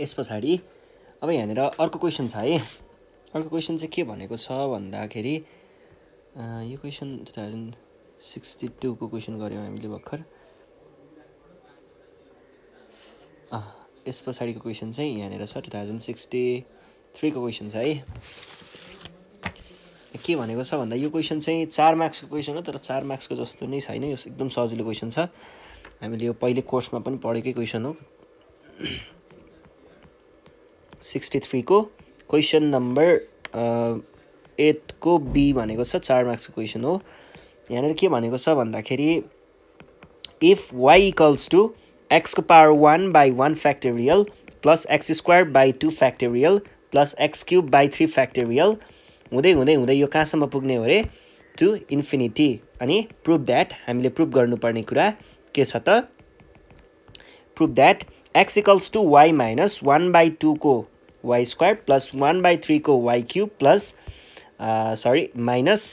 यस पछाडि अब यहाँनिर अर्को क्वेसन छ है अर्को क्वेसन चाहिँ के भनेको छ भन्दाखेरि यो क्वेसन टु थाउजन्ड सिक्सटी टूको क्वेसन गऱ्यौँ हामीले भर्खर यस पछाडिको क्वेसन चाहिँ यहाँनिर छ टु थाउजन्ड सिक्सटी थ्रीको क्वेसन छ है के भनेको छ भन्दा यो क्वेसन चाहिँ चार मार्क्सको क्वेसन हो तर चार मार्क्सको जस्तो नै छैन यो एकदम सजिलो क्वेसन छ हामीले यो पहिले कोर्समा पनि पढेकै क्वेसन हो सिक्सटी थ्रीको क्वेसन नम्बर एटको बी भनेको छ चार मार्क्सको क्वेसन हो यहाँनिर के भनेको छ भन्दाखेरि इफ वाइ इक्वल्स टु एक्सको power one by one factorial plus x square by two factorial plus x cube by three factorial हुँदै हुँदै हुँदै यो कहाँसम्म पुग्ने हो अरे टु इन्फिनिटी अनि प्रुभ द्याट हामीले प्रुभ गर्नुपर्ने कुरा के छ त prove that x equals to Y minus one by टूको Y square plus one by थ्रीको Y cube plus sorry minus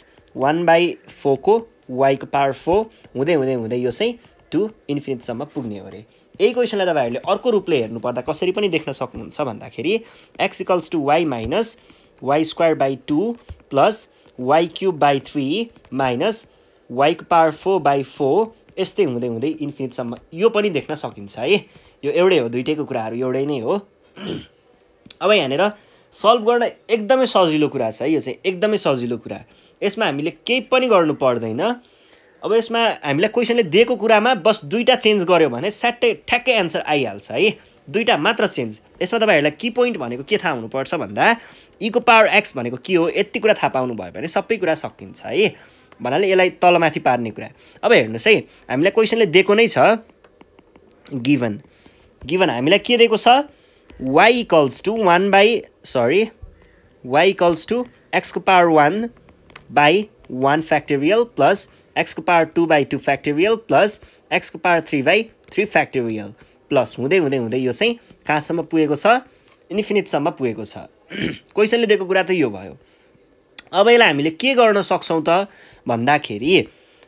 one by फोरको वाइको पावर फोर हुँदै हुँदै हुँदै यो चाहिँ टु इन्फिनिटसम्म पुग्ने हो अरे यही क्वेसनलाई तपाईँहरूले अर्को रूपले हेर्नुपर्दा कसरी पनि देख्न सक्नुहुन्छ भन्दाखेरि X equals to Y minus why square by two plus Y cube by three minus वाइको पावर फोर बाई फोर यस्तै हुँदै हुँदै इन्फिनिटसम्म यो पनि देख्न सकिन्छ है यो एउटै हो दुइटैको कुराहरू एउटै नै हो अब यहाँनिर सल्भ गर्न एकदमै सजिलो कुरा छ है यो चाहिँ एकदमै सजिलो कुरा यसमा हामीले केही पनि गर्नु पर्दैन अब यसमा हामीलाई क्वेसनले दिएको कुरामा बस दुईवटा चेन्ज गऱ्यो भने स्याट्टै ठ्याक्कै एन्सर आइहाल्छ है दुईवटा मात्र चेन्ज यसमा तपाईँहरूलाई की पोइन्ट भनेको के थाहा हुनुपर्छ भन्दा इको e पावर एक्स भनेको के हो यति कुरा थाहा पाउनु भयो भने सबै कुरा सकिन्छ है भन्नाले यसलाई तलमाथि पार्ने कुरा अब हेर्नुहोस् है हामीलाई क्वेसनले दिएको नै छ गिभन गिभन हामीलाई के दिएको छ y equals to one by sorry y equals to एक्सको power one by one factorial plus एक्सको power two by two factorial plus एक्सको power three by three factorial plus हुँदै हुँदै हुँदै यो चाहिँ कहाँसम्म पुगेको छ इन्फिनिटसम्म पुगेको छ क्वेसनले दिएको कुरा त यो भयो अब यसलाई हामीले के गर्न सक्छौँ त भन्दाखेरि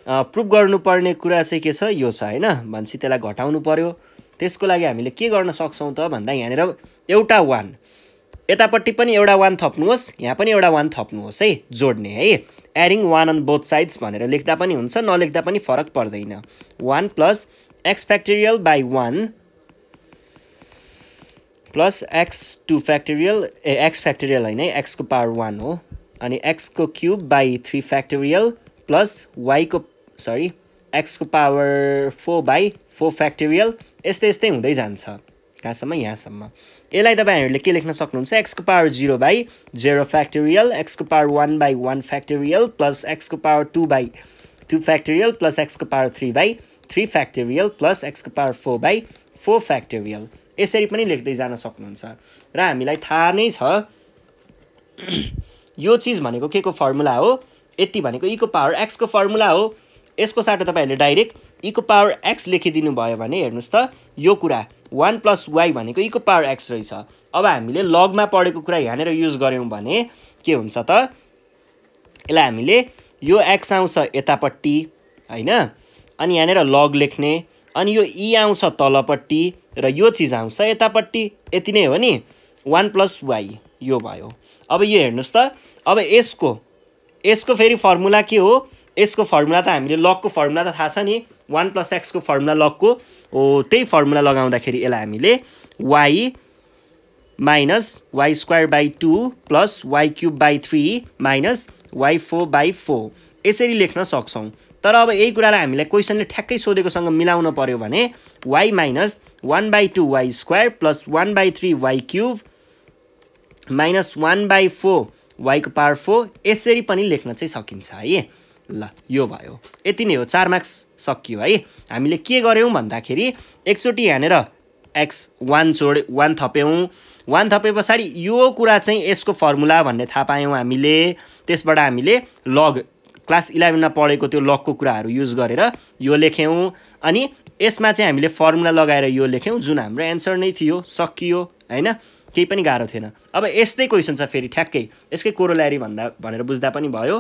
प्रुभ गर्नुपर्ने कुरा चाहिँ के छ यो छ होइन भनेपछि त्यसलाई घटाउनु पऱ्यो त्यसको लागि हामीले के गर्न सक्छौँ त भन्दा यहाँनिर एउटा वान यतापट्टि पनि एउटा वान थप्नुहोस् यहाँ पनि एउटा वान थप्नुहोस् है जोड्ने है adding one on both sides भनेर लेख्दा पनि हुन्छ नलेख्दा पनि फरक पर्दैन one plus x factorial by one plus x two factorial ए एक्स फ्याक्टोरियल होइन एक्सको पावर वान हो अनि एक्सको cube by three factorial plus वाईको सरी एक्सको power four by four factorial यस्तै यस्तै हुँदै जान्छ कहाँसम्म यहाँसम्म यसलाई तपाईँहरूले के लेख्न सक्नुहुन्छ एक्सको power zero by zero factorial एक्सको power one by one factorial plus एक्सको power two by two factorial plus एक्सको power three by three factorial plus एक्सको power four by four factorial यसरी पनि लेख्दै जान सक्नुहुन्छ र हामीलाई थाहा नै छ यो चिज भनेको के को फर्मुला हो यति भनेको इको पावर एक्सको फर्मुला हो यसको साटो तपाईँहरूले डाइरेक्ट इको पावर एक्स लेखिदिनु भयो भने हेर्नुहोस् त यो कुरा वान प्लस वाई भनेको इको पावर एक्स रहेछ अब हामीले लगमा पढेको कुरा यहाँनिर युज गऱ्यौँ भने के हुन्छ त यसलाई हामीले यो एक्स आउँछ यतापट्टि होइन अनि यहाँनिर लग लेख्ने अनि यो इ e आउँछ तलपट्टि र यो चिज आउँछ यतापट्टि यति नै हो नि वान प्लस वाई यो भयो अब यो हेर्नुहोस् त अब यसको यसको फेरि फर्मुला के हो यसको फर्मुला त हामीले लगको फर्मुला त थाहा छ नि वान प्लस एक्सको फर्मुला लगको हो त्यही फर्मुला लगाउँदाखेरि यसलाई हामीले y minus why square by two plus y cube by three minus y four by four यसरी लेख्न सक्छौँ तर अब यही कुरालाई हामीलाई क्वेसनले ठ्याक्कै सोधेकोसँग मिलाउन पऱ्यो भने y minus one by two y square plus one by three y cube minus one by four वाइको पावर फोर यसरी पनि लेख्न चाहिँ सकिन्छ है ल यो भयो यति नै हो चार मार्क्स सकियो है हामीले के गऱ्यौँ भन्दाखेरि एकचोटि यहाँनिर एक्स वान छोड वान थप्यौँ वान थपे पछाडि यो कुरा चाहिँ यसको फर्मुला भन्ने थाहा पायौँ हामीले त्यसबाट हामीले लग क्लास इलेभेनमा पढेको त्यो लगको कुराहरू युज गरेर यो लेख्यौँ अनि यसमा चाहिँ हामीले फर्मुला लगाएर यो लेख्यौँ जुन हाम्रो एन्सर नै थियो सकियो होइन केही पनि गाह्रो थिएन अब यस्तै क्वेसन छ फेरि ठ्याक्कै यसकै कोरोल्यारी भन्दा भनेर बुझ्दा पनि भयो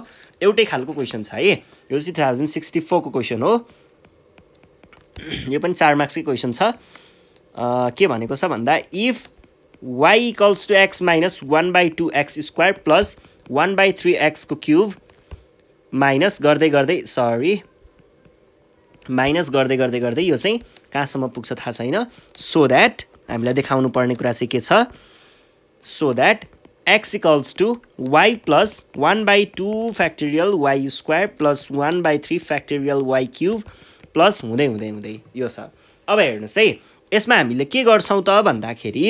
एउटै खालको क्वेसन छ है यो चाहिँ टु थाउजन्ड सिक्सटी फोरको क्वेसन हो यो पनि चार मार्क्सकै क्वेसन छ के भनेको छ भन्दा if why equals to x minus one by two x square plus one by three एक्सको क्युब माइनस गर्दै गर्दै सरी माइनस गर्दै गर्दै गर्दै यो चाहिँ कहाँसम्म पुग्छ थाहा छैन सो द्याट हामीलाई देखाउनु पर्ने कुरा चाहिँ के छ so that x equals to y plus one by two factorial y square plus one by three factorial y cube plus हुँदै हुँदै हुँदै यो छ अब हेर्नुहोस् है यसमा हामीले के गर्छौँ त भन्दाखेरि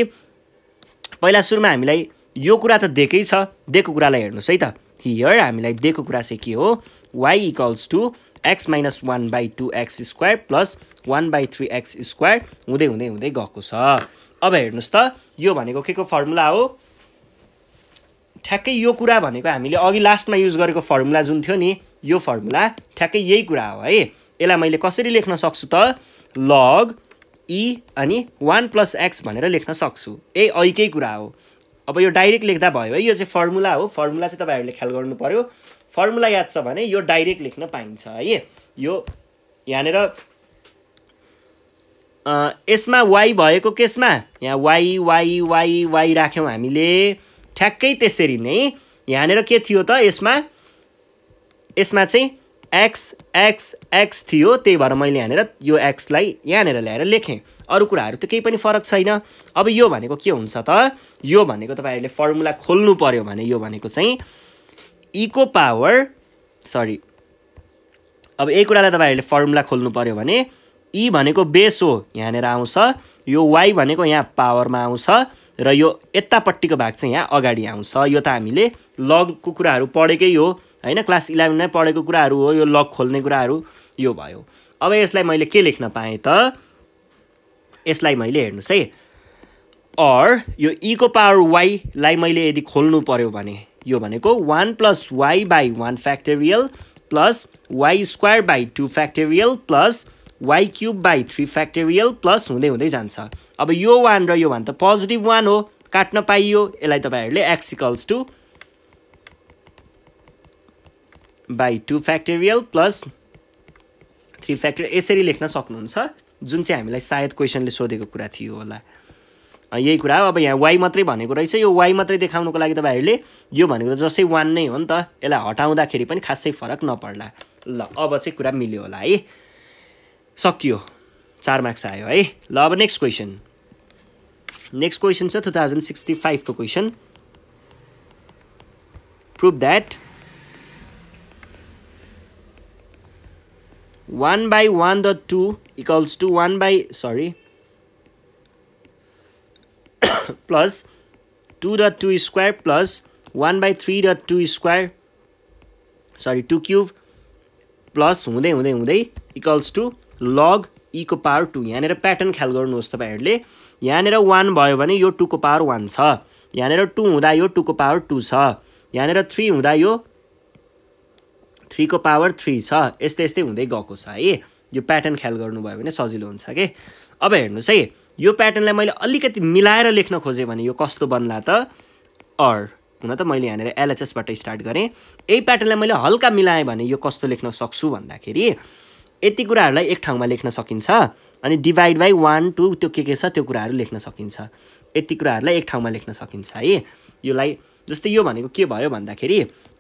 पहिला सुरुमा हामीलाई यो कुरा त दिएकै छ दिएको कुरालाई हेर्नुहोस् है त हियर हामीलाई दिएको कुरा चाहिँ के हो y equals to x minus one by two x square plus one by three x square हुँदै हुँदै हुँदै गएको छ अब हेर्नुहोस् त यो भनेको के को फर्मुला हो ठ्याक्कै यो कुरा भनेको हामीले अघि लास्टमा युज गरेको फर्मुला जुन थियो नि यो फर्मुला ठ्याक्कै यही कुरा हो है यसलाई मैले कसरी लेख्न सक्छु त लग ई e अनि वान प्लस एक्स भनेर लेख्न सक्छु ए अहिकै कुरा हो अब यो डाइरेक्ट लेख्दा भयो है यो चाहिँ फर्मुला हो फर्मुला चाहिँ तपाईँहरूले ख्याल गर्नु पऱ्यो फर्मुला याद छ भने यो डाइरेक्ट लेख्न पाइन्छ है यो यहाँनिर यसमा वाइ भएको केसमा यहाँ वाइ वाइ वाइ वाइ राख्यौँ हामीले ठ्याक्कै त्यसरी नै यहाँनिर के थियो त यसमा यसमा चाहिँ एक्स एक्स एक्स थियो त्यही भएर मैले यहाँनिर यो एक्सलाई यहाँनिर ल्याएर लेखेँ अरू कुराहरू त केही पनि फरक छैन अब यो भनेको के हुन्छ त यो भनेको तपाईँहरूले फर्मुला खोल्नु पऱ्यो भने यो भनेको चाहिँ इको पावर सरी अब यही कुरालाई तपाईँहरूले फर्मुला खोल्नु पऱ्यो भने ई e भनेको बेस हो यहाँनिर आउँछ यो वाइ भनेको यहाँ पावरमा आउँछ र यो यतापट्टिको भाग चाहिँ यहाँ अगाडि आउँछ यो त हामीले लगको कुराहरू पढेकै हो होइन क्लास इलेभेनमै पढेको कुराहरू हो यो लग खोल्ने कुराहरू यो भयो अब यसलाई मैले के लेख्न पाएँ त यसलाई मैले हेर्नुहोस् है अर यो इको e पावर वाइलाई मैले यदि खोल्नु पऱ्यो भने यो भनेको one plus y by one factorial plus y square by two factorial plus y cube by three factorial plus हुँदै हुँदै जान्छ अब यो वान र यो वान त पोजिटिभ वान हो काट्न पाइयो यसलाई तपाईँहरूले x equals two by two factorial plus three factor यसरी लेख्न सक्नुहुन्छ जुन चाहिँ हामीलाई सायद क्वेसनले सोधेको कुरा थियो होला यही कुरा हो अब यहाँ वाइ मात्रै भनेको रहेछ यो वाइ मात्रै देखाउनुको लागि तपाईँहरूले यो भनेको जसै वान नै हो नि त यसलाई हटाउँदाखेरि पनि खासै फरक नपर्ला ल अब चाहिँ कुरा मिल्यो होला है सकियो चार मार्क्स आयो है ल अब नेक्स्ट क्वेसन नेक्स्ट क्वेसन छ टु थाउजन्ड सिक्सटी फाइभको question prove that one by one dot two equals to one by sorry plus two dot two square plus one by three dot two square sorry two cube plus हुँदै हुँदै हुँदै equals to log ईको e power two यहाँनिर pattern ख्याल गर्नुहोस् तपाईँहरूले यहाँनिर one भयो भने यो टूको पावर वान छ यहाँनिर टू हुँदा यो टूको पावर टू छ यहाँनिर थ्री हुँदा यो थ्रीको पावर थ्री छ यस्तै यस्तै हुँदै गएको छ है यो प्याटर्न ख्याल गर्नुभयो भने सजिलो हुन्छ कि अब हेर्नुहोस् है यो प्याटर्नलाई मैले अलिकति मिलाएर लेख्न खोजेँ भने यो कस्तो बन्ला त अर हुन त मैले यहाँनिर एलएचएसबाट स्टार्ट गरेँ यही प्याटर्नलाई मैले हल्का मिलाएँ भने यो कस्तो लेख्न सक्छु भन्दाखेरि यति कुराहरूलाई एक ठाउँमा लेख्न सकिन्छ अनि डिभाइड बाई वान टू त्यो के के छ त्यो कुराहरू लेख्न सकिन्छ यति कुराहरूलाई एक ठाउँमा लेख्न सकिन्छ है योलाई जस्तै यो भनेको के भयो भन्दाखेरि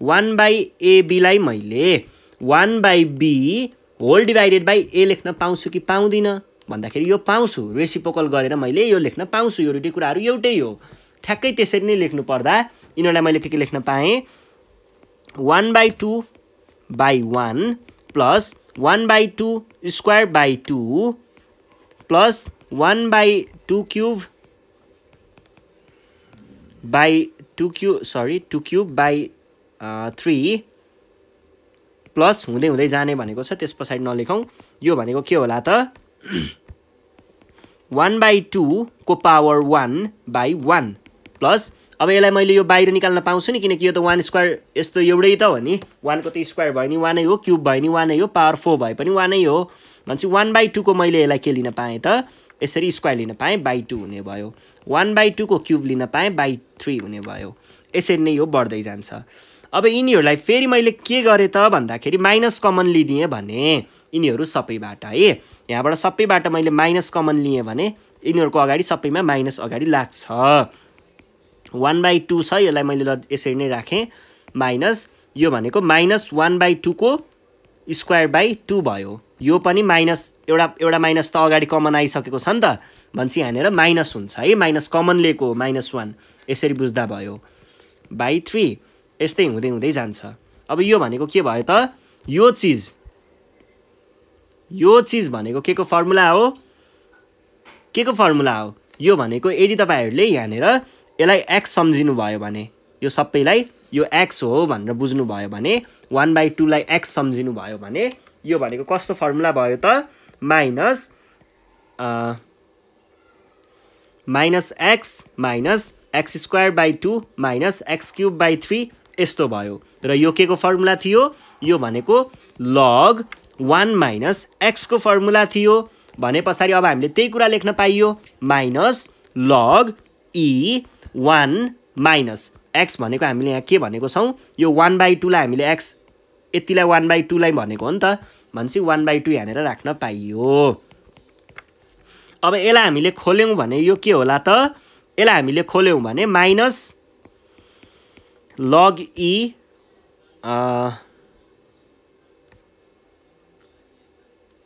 वान बाई एबीलाई मैले one by b whole divided by a लेख्न पाउँछु कि पाउँदिनँ भन्दाखेरि यो पाउँछु रेसिपोकल गरेर मैले यो लेख्न पाउँछु यो दुइटै कुराहरू एउटै हो ठ्याक्कै त्यसरी नै लेख्नु पर्दा यिनीहरूलाई मैले के के लेख्न पाएँ one by two by one plus one by two square by two plus one by two cube by two q sorry two cube by three plus हुँदै हुँदै जाने भनेको छ त्यस पछाडि नलेखौँ यो भनेको के होला त वान बाई टूको power one by one plus अब यसलाई मैले यो बाहिर निकाल्न पाउँछु नि किनकि यो त वान स्क्वायर यस्तो एउटै त हो नि वानको त स्क्वायर भयो नि वानै हो क्युब भयो नि वानै हो पावर फोर भए पनि वानै हो भनेपछि वान बाई टूको मैले यसलाई के लिन पाएँ त यसरी स्क्वायर लिन पाएँ बाई टू हुने भयो वान बाई टूको क्युब लिन पाएँ बाई थ्री हुने भयो यसरी नै यो बढ्दै जान्छ अब यिनीहरूलाई फेरि मैले के गरेँ त भन्दाखेरि माइनस कमन लिदिएँ भने यिनीहरू सबैबाट है यहाँबाट सबैबाट मैले माइनस कमन लिएँ भने यिनीहरूको अगाडि सबैमा माइनस अगाडि लाग्छ वान बाई टू छ यसलाई मैले यसरी नै राखेँ माइनस यो भनेको माइनस वान बाई टूको स्क्वायर बाई टू भयो यो पनि माइनस एउटा एउटा माइनस त अगाडि कमन आइसकेको छ नि त भन्छ यहाँनिर माइनस हुन्छ है माइनस कमन लिएको हो माइनस वान यसरी बुझ्दा भयो बाई थ्री यस्तै हुँदै हुँदै जान्छ अब यो भनेको के भयो त यो चिज यो चिज भनेको के को फर्मुला हो के को फर्मुला हो यो भनेको यदि तपाईँहरूले यहाँनिर यसलाई एक्स सम्झिनुभयो भने यो सबैलाई यो एक्स हो भनेर बुझ्नुभयो भने वान बाई टूलाई एक्स सम्झिनुभयो भने यो भनेको कस्तो फर्मुला भयो त minus minus x minus x square by two minus x cube by three यस्तो भयो र यो के को फर्मुला थियो यो भनेको लग वान माइनस एक्सको फर्मुला थियो भने पछाडि अब हामीले त्यही कुरा लेख्न पाइयो माइनस लग ई वान माइनस एक्स भनेको हामीले यहाँ के भनेको छौँ यो वान बाई टूलाई हामीले एक्स यतिलाई वान बाई टूलाई भनेको हो नि त भनेपछि वान बाई टू हानेर राख्न पाइयो अब यसलाई हामीले खोल्यौँ भने यो के होला त यसलाई हामीले खोल्यौँ भने माइनस लग इ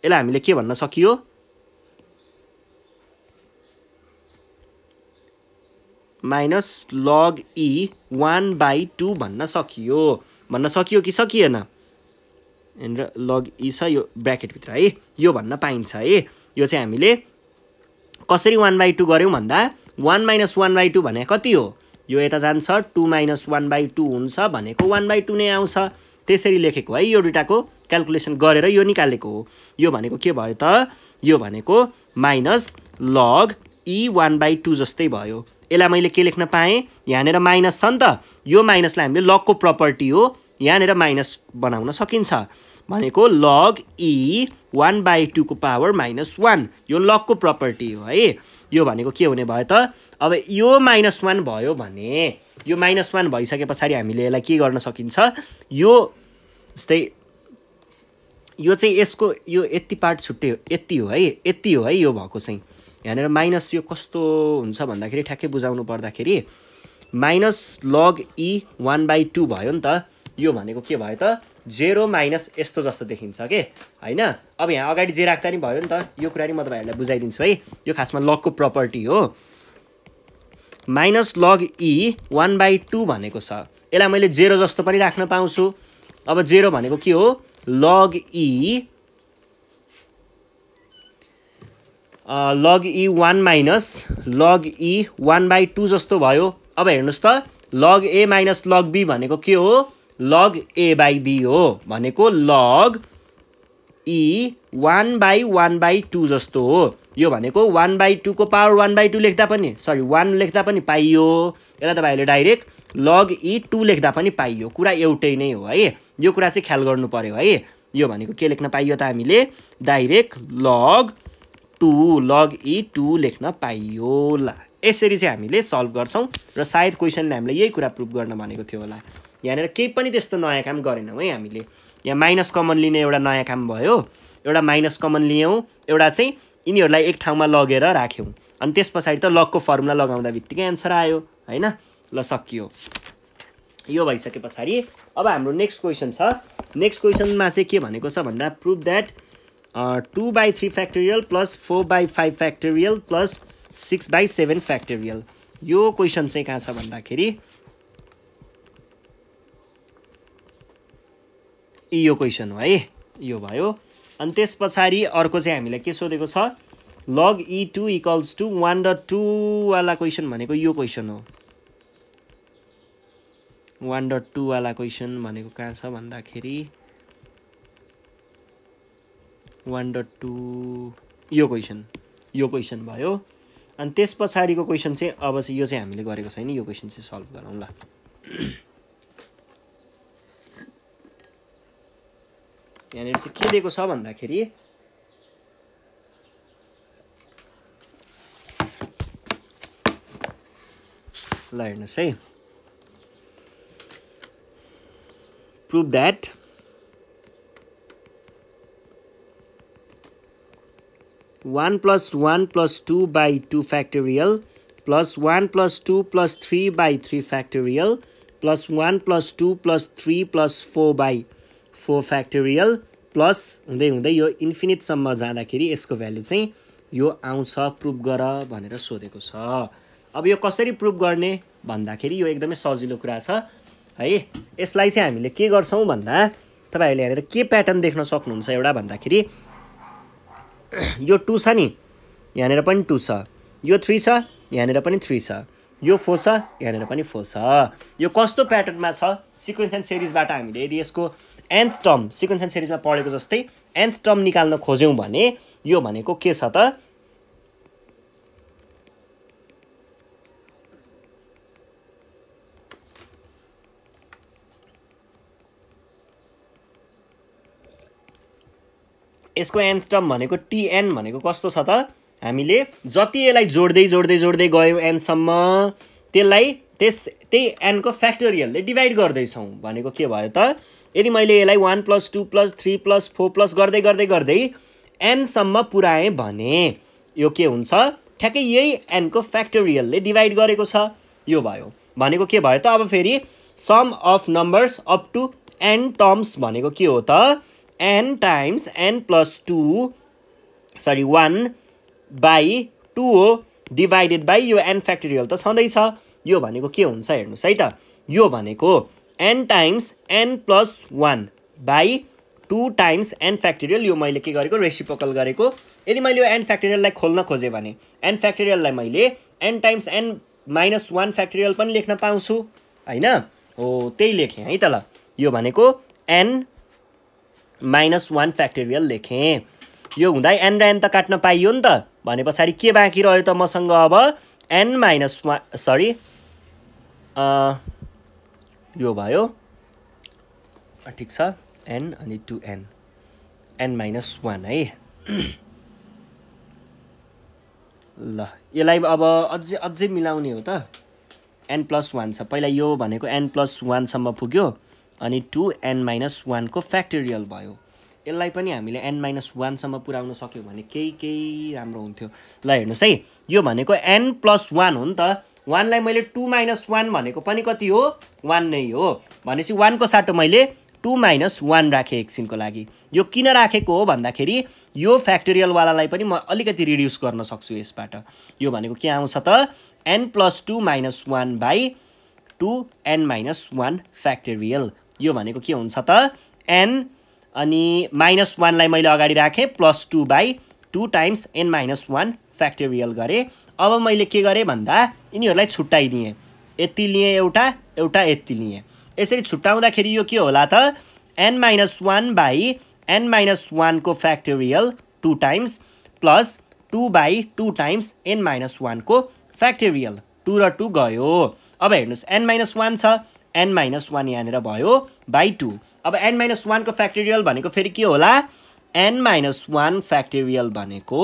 यसलाई हामीले के भन्न सकियो minus log e one by two भन्न सकियो भन्न सकियो कि सकिएन यहाँनिर लग इ छ यो ब्राकेटभित्र है यो भन्न पाइन्छ है यो चाहिँ हामीले कसरी वान बाई टू गऱ्यौँ भन्दा one minus one by two भने कति हो यो यता जान्छ two minus one by two हुन्छ भनेको वान बाई टू नै आउँछ त्यसरी लेखेको है यो दुइटाको क्यालकुलेसन गरेर यो निकालेको हो यो भनेको के भयो त यो भनेको minus log e one by two जस्तै भयो यसलाई मैले के लेख्न पाएँ यहाँनिर माइनस छ नि त यो माइनसलाई हामीले लगको प्रपर्टी हो यहाँनिर माइनस बनाउन सकिन्छ भनेको लग इ वान बाई टूको पावर माइनस वान यो लगको प्रपर्टी हो है यो भनेको के हुने भयो त अब यो माइनस वान भयो भने यो माइनस वान भइसके पछाडि हामीले यसलाई के गर्न सकिन्छ यो जस्तै यो चाहिँ यसको यो यति पार्ट छुट्टै यति हो है यति हो है यो भएको चाहिँ यहाँनिर माइनस यो कस्तो हुन्छ भन्दाखेरि ठ्याक्कै बुझाउनु पर्दाखेरि minus log e one by two भयो नि त यो भनेको के भयो त जेरो माइनस यस्तो जस्तो देखिन्छ के होइन अब यहाँ अगाडि जे राख्दा नि भयो नि त यो कुरा नि म तपाईँहरूलाई बुझाइदिन्छु है यो खासमा लगको प्रपर्टी हो minus log e one by two भनेको छ यसलाई मैले जेरो जस्तो पनि राख्न पाउँछु अब जेरो भनेको के हो log e e log E one minus log E one by two जस्तो भयो अब हेर्नुहोस् त लग ए माइनस लग बी भनेको के हो लग ए बाई बी हो भनेको log E one by one by two जस्तो हो यो भनेको वान बाई टूको पावर वान बाई टू लेख्दा पनि सरी वान लेख्दा पनि पाइयो यसलाई तपाईँहरूले डाइरेक्ट लग ई टू लेख्दा पनि पाइयो कुरा एउटै नै हो है यो कुरा चाहिँ ख्याल गर्नु पऱ्यो है यो भनेको के लेख्न पाइयो त हामीले direct log to log e two लेख्न पाइयो ल यसरी चाहिँ हामीले सल्भ गर्छौँ र सायद क्वेसनले हामीलाई यही कुरा प्रुभ गर्न भनेको थियो होला यहाँनिर केही पनि त्यस्तो नयाँ काम गरेनौँ है हामीले यहाँ माइनस कमन लिने एउटा नयाँ काम भयो एउटा माइनस कमन लियौँ एउटा चाहिँ यिनीहरूलाई एक ठाउँमा लगेर राख्यौँ अनि त्यस पछाडि त लगको फर्मुला लगाउँदा बित्तिकै एन्सर आयो होइन ल सकियो यो भइसके पछाडि अब हाम्रो नेक्स्ट क्वेसन छ नेक्स्ट क्वेसनमा चाहिँ के भनेको छ भन्दा prove that two by three factorial plus four by five factorial plus six by seven factorial यो क्वेसन चाहिँ कहाँ छ भन्दाखेरि यो क्वेसन हो है यो भयो अनि त्यस पछाडि अर्को चाहिँ हामीलाई के सोधेको छ log e two equals to one dot टूवाला क्वेसन भनेको यो क्वेसन हो वान डट टूवाला क्वेसन भनेको कहाँ छ भन्दाखेरि वान डट टू यो क्वेसन यो क्वेसन भयो अनि त्यस पछाडिको क्वेसन चाहिँ अब चाहिँ यो चाहिँ हामीले गरेको छैन यो क्वेसन चाहिँ सल्भ गरौँ ल यहाँनिर चाहिँ के दिएको छ भन्दाखेरि ल हेर्नुहोस् है prove that one plus one plus two by two factorial plus one plus two plus three by three factorial plus one plus two plus three plus four by four factorial plus हुँदै हुँदै यो इन्फिनिटसम्म जाँदाखेरि यसको value चाहिँ यो आउँछ prove गर भनेर सोधेको छ अब यो कसरी प्रुभ गर्ने भन्दाखेरि यो एकदमै सजिलो कुरा छ है यसलाई चाहिँ हामीले के गर्छौँ भन्दा तपाईँहरूले यहाँनिर के प्याटर्न देख्न सक्नुहुन्छ एउटा भन्दाखेरि यो टू छ नि यहाँनिर पनि टू छ यो थ्री छ यहाँनिर पनि थ्री छ यो फोर छ यहाँनिर पनि फोर छ यो कस्तो प्याटर्नमा छ सिक्वेन्स एन्ड सिरिजबाट हामीले यदि यसको एन्थ टर्म सिक्वेन्स एन्ड सिरिजमा पढेको जस्तै एन्थ टर्म निकाल्न खोज्यौँ भने यो भनेको के छ त यसको टर्म भनेको टिएन भनेको कस्तो छ त हामीले जति यसलाई जोड्दै जोड्दै जोड्दै गयौँ एनसम्म त्यसलाई त्यस त्यही एनको फ्याक्टोरियलले डिभाइड गर्दैछौँ भनेको के भयो त यदि मैले यसलाई one plus two plus three plus four plus गर्दै गर्दै गर्दै एनसम्म पुऱ्याएँ भने यो के हुन्छ ठ्याक्कै यही एनको फ्याक्टोरियलले डिभाइड गरेको छ यो भयो भनेको के भयो त अब फेरि sum of numbers up to n terms भनेको के हो त n times n plus two sorry one by two हो डिभाइडेड बाई यो एन फ्याक्टोरियल त छँदैछ यो भनेको के हुन्छ हेर्नुहोस् है त यो भनेको an times n plus one by two times an factorial यो मैले के गरेको रेसिपोकल गरेको यदि मैले यो एन फ्याक्टोरियललाई खोल्न खोजेँ भने एन फ्याक्टोरियललाई मैले n times an minus one factorial पनि लेख्न पाउँछु होइन हो त्यही लेखेँ है त ल यो भनेको एन माइनस वान फ्याक्टोरियल लेखेँ यो हुँदा एन र एन त काट्न पाइयो नि त भने पछाडि के बाँकी रह्यो त मसँग अब एन माइनस वा सरी यो भयो ठिक छ एन अनि two an n minus one है ल यसलाई अब अझै अझै मिलाउने हो त एन प्लस वान छ पहिला यो भनेको एन प्लस वानसम्म पुग्यो अनि टु एन माइनस वानको फ्याक्टोरियल भयो यसलाई पनि हामीले एन माइनस वानसम्म पुऱ्याउन सक्यो भने केही केही राम्रो हुन्थ्यो ल हेर्नुहोस् है यो भनेको एन प्लस वान हो नि त वानलाई मैले टु माइनस वान भनेको पनि कति हो वान नै हो भनेपछि वानको साटो मैले टु माइनस वान राखेँ एकछिनको लागि यो किन राखेको हो भन्दाखेरि यो फ्याक्टोरियलवालालाई पनि म अलिकति रिड्युस गर्न सक्छु यसबाट यो भनेको के आउँछ त n plus two minus one by two an minus one factorial यो भनेको के हुन्छ त एन अनि माइनस वानलाई मैले अगाडि राखेँ plus two by two times an minus one factorial गरेँ अब मैले के गरेँ भन्दा यिनीहरूलाई छुट्टाइदिएँ यति लिएँ एउटा एउटा यति लिएँ यसरी छुट्टाउँदाखेरि यो के होला त n minus one by an minus वानको factorial two times plus two by two times an minus वानको फ्याक्टोरियल टू र टू गयो अब हेर्नुहोस् एन माइनस वान छ एन माइनस वान यहाँनिर भयो बाई टू अब एन माइनस वानको फ्याक्टोरियल भनेको फेरि के होला एन माइनस वान फ्याक्टोरियल भनेको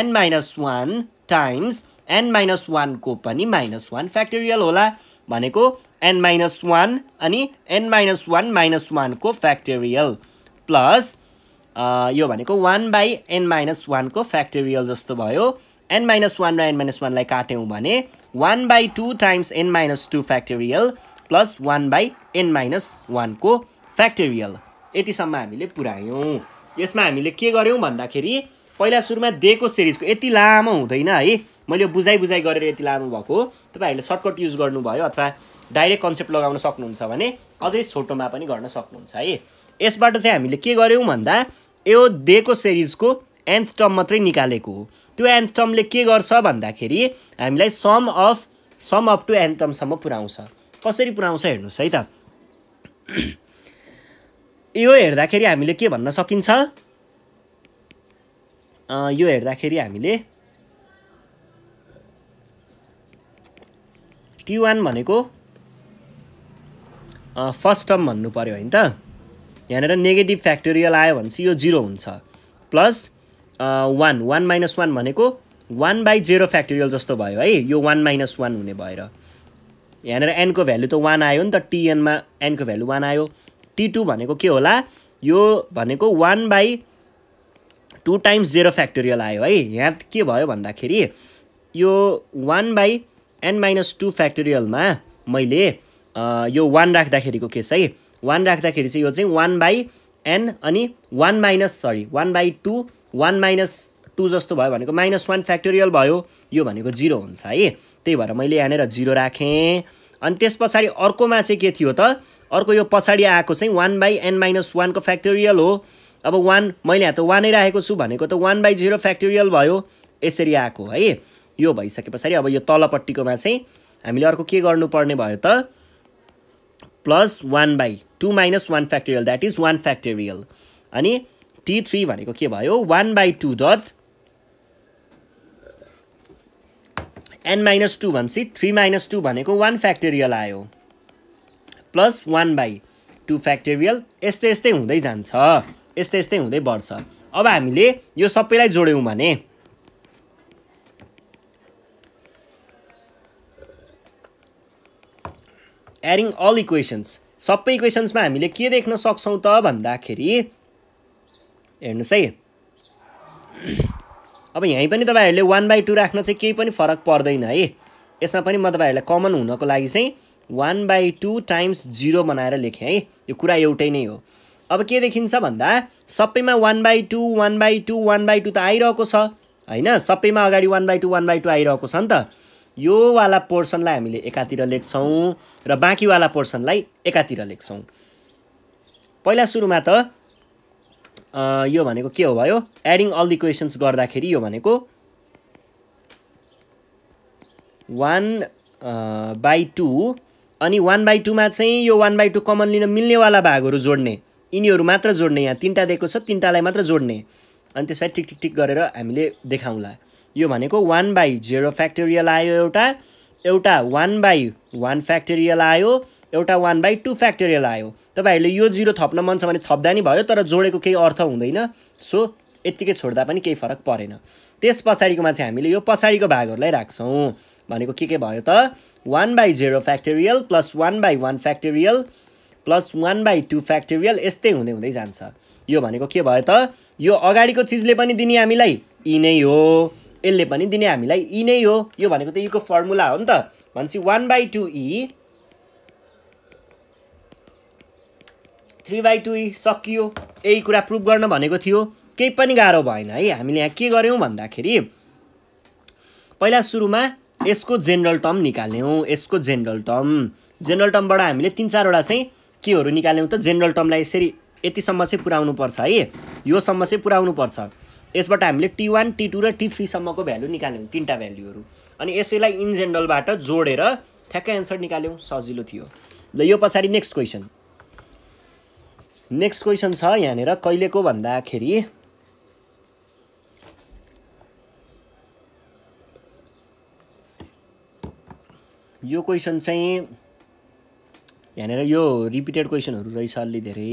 an minus one times an minus वानको पनि माइनस वान फ्याक्टोरियल होला भनेको एन माइनस वान अनि एन माइनस वान माइनस वानको फ्याक्टोरियल प्लस यो भनेको वान बाई एन माइनस वानको फ्याक्टोरियल जस्तो भयो एन माइनस वान र एन माइनस वानलाई काट्यौँ भने one by two times an minus two factorial plus one by an minus वानको फ्याक्टेरियल यतिसम्म हामीले पुऱ्यायौँ यसमा हामीले के गऱ्यौँ भन्दाखेरि पहिला सुरुमा दिएको सिरिजको यति लामो हुँदैन है मैले बुझाइ बुझाइ गरेर यति लामो भएको हो तपाईँहरूले सर्टकट युज गर्नुभयो अथवा डाइरेक्ट कन्सेप्ट लगाउन सक्नुहुन्छ भने अझै छोटोमा पनि गर्न सक्नुहुन्छ है यसबाट चाहिँ हामीले के गऱ्यौँ भन्दा यो दिएको सिरिजको एन्थ टर्म मात्रै निकालेको हो त्यो एन्थ टर्मले के गर्छ भन्दाखेरि हामीलाई sum of sum up to nth टर्मसम्म पुऱ्याउँछ कसरी पुऱ्याउँछ हेर्नुहोस् है त यो हेर्दाखेरि हामीले के भन्न सकिन्छ यो हेर्दाखेरि हामीले टी वान भनेको फर्स्ट टर्म भन्नु पऱ्यो होइन त यहाँनिर नेगेटिभ फ्याक्टोरियल आयो भने चाहिँ यो जिरो हुन्छ plus one one minus one भनेको वान बाई जेरो फ्याक्टोरियल जस्तो भयो है यो वान माइनस वान हुने भएर यहाँनिर एनको भ्यालु त वान आयो नि त टिएनमा एनको भ्यालु वान आयो टी टू भनेको के होला यो भनेको one by two times zero factorial आयो है यहाँ के भयो भन्दाखेरि यो one by an minus two फ्याक्टोरियलमा मैले यो वान राख्दाखेरिको केस है वान राख्दाखेरि चाहिँ यो चाहिँ वान बाई एन अनि one minus sorry one by two one minus two जस्तो भयो भनेको माइनस वान फ्याक्टोरियल भयो यो भनेको जिरो हुन्छ है त्यही भएर मैले यहाँनिर जिरो राखेँ अनि त्यस पछाडि अर्कोमा चाहिँ के थियो त अर्को यो पछाडि आएको चाहिँ वान बाई एन माइनस वानको फ्याक्टोरियल हो अब वान मैले यहाँ त वानै राखेको छु भनेको त वान बाई जिरो फ्याक्टोरियल भयो यसरी आएको है यो भइसके पछाडि अब यो तलपट्टिकोमा चाहिँ हामीले अर्को के गर्नुपर्ने भयो त plus one by two minus one factorial that is one factorial अनि टी थ्री भनेको के भयो one by two dot n minus two भनेपछि थ्री माइनस टू भनेको वान फ्याक्टेरियल आयो plus one by two factorial यस्तै यस्तै हुँदै जान्छ यस्तै यस्तै हुँदै बढ्छ अब हामीले यो सबैलाई जोड्यौँ भने एडिङ अल इक्वेसन्स सबै इक्वेसन्समा हामीले के देख्न सक्छौँ त भन्दाखेरि हेर्नुहोस् है अब यहीँ पनि तपाईँहरूले वान बाई टू राख्न चाहिँ केही पनि फरक पर्दैन है यसमा पनि म तपाईँहरूलाई कमन हुनको लागि चाहिँ one by two times zero बनाएर लेखेँ है यो कुरा एउटै नै हो अब के देखिन्छ भन्दा सबैमा one by two one by two one by two त आइरहेको छ होइन सबैमा अगाडि one by two one by two आइरहेको छ नि त योवाला पोर्सनलाई हामीले एकातिर लेख्छौँ र बाँकीवाला पोर्सनलाई एकातिर लेख्छौँ पहिला सुरुमा त यो भनेको के हो भयो एडिङ अल दि क्वेसन्स गर्दाखेरि यो भनेको वान बाई टू अनि वान बाई टूमा चाहिँ यो वान बाई टू कमन लिन मिल्नेवाला भागहरू जोड्ने यिनीहरू मात्र जोड्ने यहाँ तिनवटा दिएको छ तिनवटालाई मात्र जोड्ने अनि त्यसलाई ठिक ठिक टिक गरेर हामीले देखाउँला यो भनेको वान बाई जेरो फ्याक्टोरियल आयो एउटा एउटा वान बाई वान फ्याक्टोरियल आयो एउटा वान बाई टू फ्याक्टोरियल आयो तपाईँहरूले यो जिरो थप्न मन छ भने थप्दा नि भयो तर जोडेको केही अर्थ हुँदैन सो यत्तिकै छोड्दा पनि केही फरक परेन त्यस पछाडिकोमा चाहिँ हामीले यो पछाडिको भागहरूलाई राख्छौँ भनेको के के भयो त one by zero factorial plus one by one factorial plus one by two factorial यस्तै हुँदै हुँदै जान्छ यो भनेको के भयो त यो अगाडिको चिजले पनि दिने हामीलाई यी नै हो यसले पनि दिने हामीलाई यी नै हो यो भनेको त यीको फर्मुला हो नि त भनेपछि one by two e three by two सकियो यही कुरा प्रुभ गर्न भनेको थियो केही पनि गाह्रो भएन है हामीले यहाँ के गऱ्यौँ भन्दाखेरि पहिला सुरुमा यसको जेनरल टर्म निकाल्यौँ यसको जेनरल टर्म जेनरल टर्मबाट हामीले तिन चारवटा चाहिँ केहरू निकाल्यौँ त जेनरल टर्मलाई यसरी यतिसम्म चाहिँ पुऱ्याउनु पर्छ है योसम्म चाहिँ पुऱ्याउनु पर्छ यसबाट हामीले टी वान टी टू र टी थ्रीसम्मको भ्यालु निकाल्यौँ तिनवटा भ्यालुहरू अनि यसैलाई इन जेनरलबाट जोडेर ठ्याक्कै एन्सर निकाल्यौँ सजिलो थियो ल यो पछाडि नेक्स्ट क्वेसन नेक्स्ट क्वेसन छ यहाँनिर कहिलेको भन्दाखेरि यो क्वेसन चाहिँ यहाँनिर यो रिपिटेड क्वेसनहरू रहेछ अलि धेरै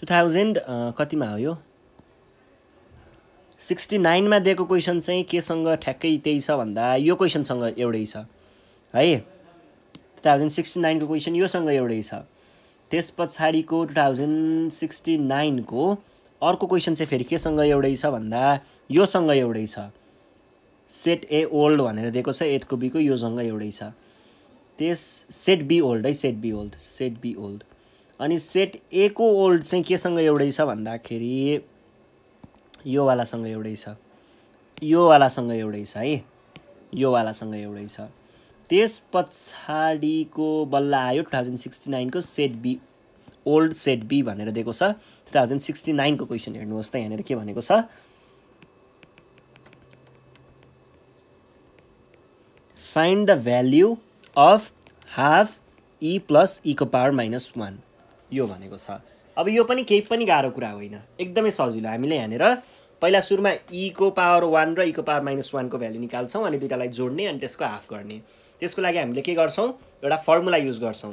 टु थाउजन्ड कतिमा हो यो सिक्सटी नाइनमा दिएको क्वेसन चाहिँ केसँग ठ्याक्कै त्यही छ भन्दा यो क्वेसनसँग एउटै छ है थाउजन्ड सिक्सटी नाइनको क्वेसन योसँग एउटै छ त्यस पछाडिको टु थाउजन्ड सिक्सटी नाइनको अर्को क्वेसन चाहिँ फेरि केसँग एउटै छ भन्दा योसँग एउटै छ सेट ए ओल्ड भनेर दिएको छ एटको बीको योसँग एउटै छ त्यस सेट बी ओल्ड है set b old set b old अनि सेट ए को ओल्ड चाहिँ केसँग एउटै छ भन्दाखेरि योवालासँग एउटै छ योवालासँग एउटै छ है योवालासँग एउटै छ त्यस पछाडिको बल्ल आयो टु थाउजन्ड सिक्सटी नाइनको set b old set b भनेर दिएको छ टु थाउजन्ड सिक्सटी नाइनको क्वेसन हेर्नुहोस् त यहाँनिर के भनेको छ find the value of half e plus ईको पावर माइनस वान यो भनेको छ अब यो पनि केही पनि गाह्रो कुरा होइन एकदमै सजिलो हामीले यहाँनिर पहिला सुरुमा ईको पावर वान र ईको पावर माइनस वानको भ्याल्यु निकाल्छौँ अनि दुइटालाई जोड्ने अनि त्यसको हाफ गर्ने त्यसको लागि हामीले के गर्छौँ एउटा फर्मुला युज गर्छौँ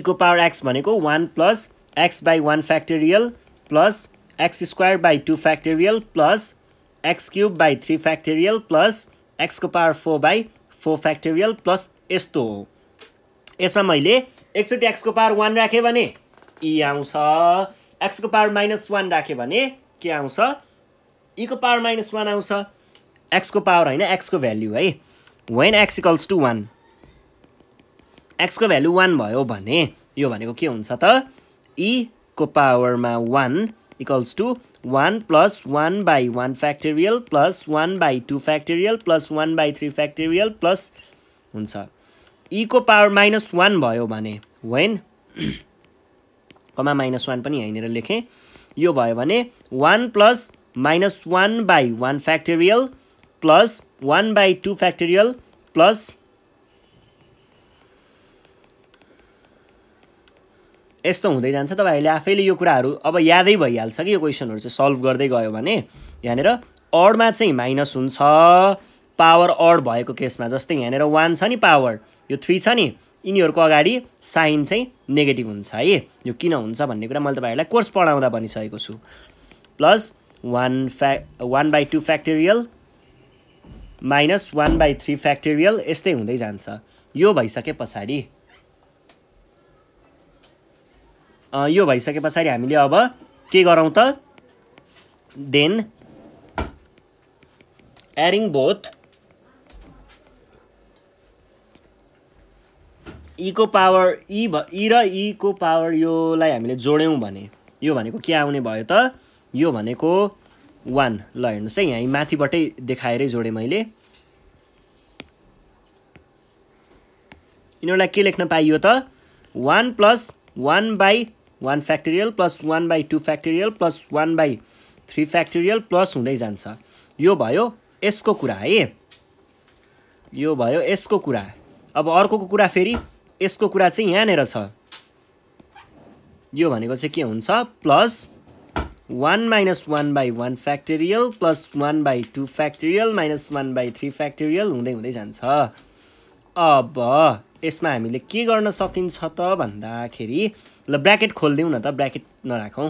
इको पावर एक्स भनेको one plus x by one factorial plus x square by two factorial plus x cube by three factorial plus एक्सको power four by four factorial plus यस्तो हो यसमा मैले एकचोटि एक्सको पावर वान राखेँ भने ई आउँछ एक्सको पावर माइनस वान राखेँ भने के आउँछ इको पावर माइनस वान आउँछ एक्सको पावर होइन एक्सको भेल्यु है when x equals to one एक्सको भेल्यु वान भयो भने यो भनेको के हुन्छ त ई e को पावरमा one equals to one plus one by one factorial plus one by two factorial plus one by three factorial plus हुन्छ इको e पावर माइनस वान भयो भने वेन कमा माइनस वान पनि यहाँनिर लेखेँ यो भयो भने one plus minus one by one factorial plus one by two factorial plus यस्तो हुँदै जान्छ तपाईँहरूले आफैले यो कुराहरू अब यादै भइहाल्छ कि यो क्वेसनहरू चाहिँ सल्भ गर्दै गयो भने यहाँनिर अडमा चाहिँ माइनस हुन्छ पावर अड भएको केसमा जस्तै यहाँनिर वान छ नि पावर यो थ्री छ नि यिनीहरूको अगाडि साइन चाहिँ नेगेटिभ हुन्छ है यो किन हुन्छ भन्ने कुरा मैले तपाईँहरूलाई कोर्स पढाउँदा भनिसकेको छु प्लस वान फ्या one by two factorial minus one by three factorial यस्तै हुँदै जान्छ यो भइसके पछाडि यो भइसके पछाडि हामीले अब के गरौँ त देन एरिङ बोथ को पावर ई e भ ई e र ईको e पावर योलाई हामीले जोड्यौँ भने यो भनेको के आउने भयो त यो भनेको वान ल हेर्नुहोस् है यहाँ माथिबाटै देखाएरै जोडेँ मैले यिनीहरूलाई के लेख्न पाइयो त one plus one by one factorial plus one by two factorial plus one by three factorial plus हुँदै जान्छ यो भयो यसको कुरा है यो भयो यसको कुरा अब अर्कोको कुरा फेरि यसको कुरा चाहिँ यहाँनिर छ यो भनेको चाहिँ के हुन्छ plus one minus one by one factorial plus one by two factorial minus one by three factorial हुँदै हुँदै जान्छ अब यसमा हामीले के गर्न सकिन्छ त भन्दाखेरि ल ब्राकेट खोलिदिउँ न त ब्राकेट नराखौँ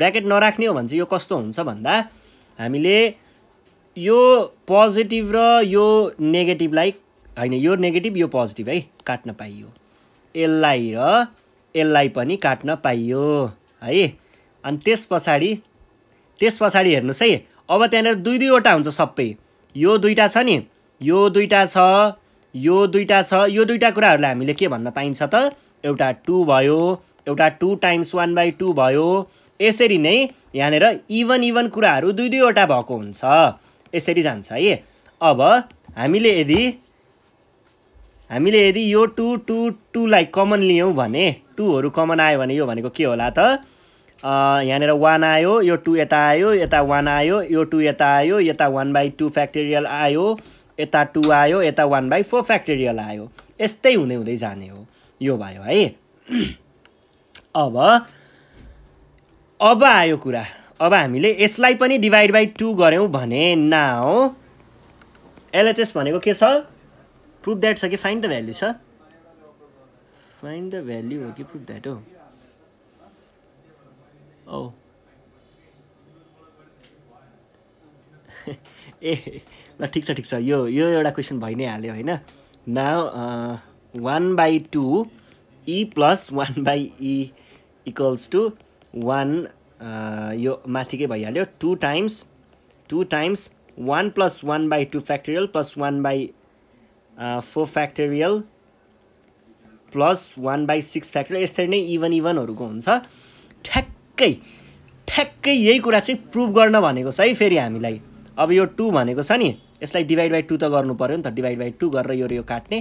ब्राकेट नराख्ने हो भने चाहिँ यो कस्तो हुन्छ भन्दा हामीले यो पोजिटिभ र यो नेगेटिभलाई होइन यो नेगेटिभ यो पोजिटिभ है काट्न पाइयो यसलाई र यसलाई पनि काट्न पाइयो है अनि त्यस पछाडि त्यस पछाडि हेर्नुहोस् है अब त्यहाँनिर दुई दुईवटा हुन्छ सबै यो दुईवटा छ नि यो दुईवटा छ यो दुईवटा छ यो दुईवटा कुराहरूलाई हामीले के भन्न पाइन्छ त एउटा टु भयो एउटा two times one by two भयो यसरी नै यहाँनिर इभन इभन कुराहरू दुई दुईवटा भएको हुन्छ यसरी जान्छ है अब हामीले यदि हामीले यदि यो टू टू टूलाई कमन लियौँ भने टूहरू कमन आयो भने यो भनेको के होला त यहाँनिर वान आयो यो टू यता आयो यता वान आयो यो टू यता आयो यता वान बाई टू फ्याक्टेरियल आयो यता टू आयो यता वान बाई फोर फ्याक्टेरियल आयो यस्तै हुँदै हुँदै जाने हो यो भयो है अब अब आयो कुरा अब हामीले यसलाई पनि डिभाइड बाई टू गऱ्यौँ भने न हो एलएचएस भनेको के छ प्रुफ द्याट छ कि फाइन्ड द भ्याल्यु छ फाइन्ड द भ्याल्यु हो कि प्रुफ द्याट हो Oh. ए ल ठिक छ ठिक छ यो यो एउटा क्वेसन भइ नै हाल्यो होइन न one by two e plus one by e equals to one यो माथिकै भइहाल्यो two times two times one plus one by two factorial plus one by four factorial plus one by six factorial यसरी नै even इभनहरूको हुन्छ ठ्याक्कै ठ्याक्कै यही कुरा चाहिँ प्रुभ गर्न भनेको छ है फेरि हामीलाई अब यो टू भनेको छ नि यसलाई डिभाइड बाई टू त गर्नु पऱ्यो नि त डिभाइड बाई टू गरेर यो यो काट्ने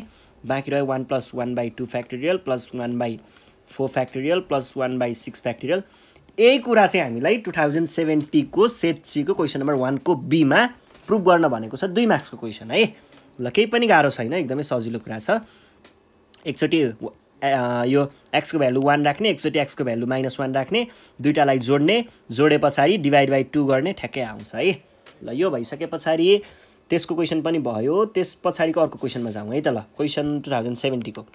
बाँकी रह्यो one plus one by two factorial plus one by four factorial plus one by six factorial यही कुरा चाहिँ हामीलाई टु थाउजन्ड सेभेन्टीको सेट सीको क्वेसन नम्बर वानको बीमा प्रुभ गर्न भनेको छ दुई मार्क्सको क्वेसन है ल केही पनि गाह्रो छैन एकदमै सजिलो कुरा छ एकचोटि यो एक्सको भ्यालु वान राख्ने एकचोटि एक्सको भ्यालु माइनस वान राख्ने दुइटालाई जोड्ने जोडे पछाडि डिभाइड बाई टू गर्ने ठ्याक्कै आउँछ है ल यो भइसके पछाडि त्यसको क्वेसन पनि भयो त्यस पछाडिको अर्को क्वेसनमा जाउँ है त ल क्वेसन टु थाउजन्ड सेभेन्टीको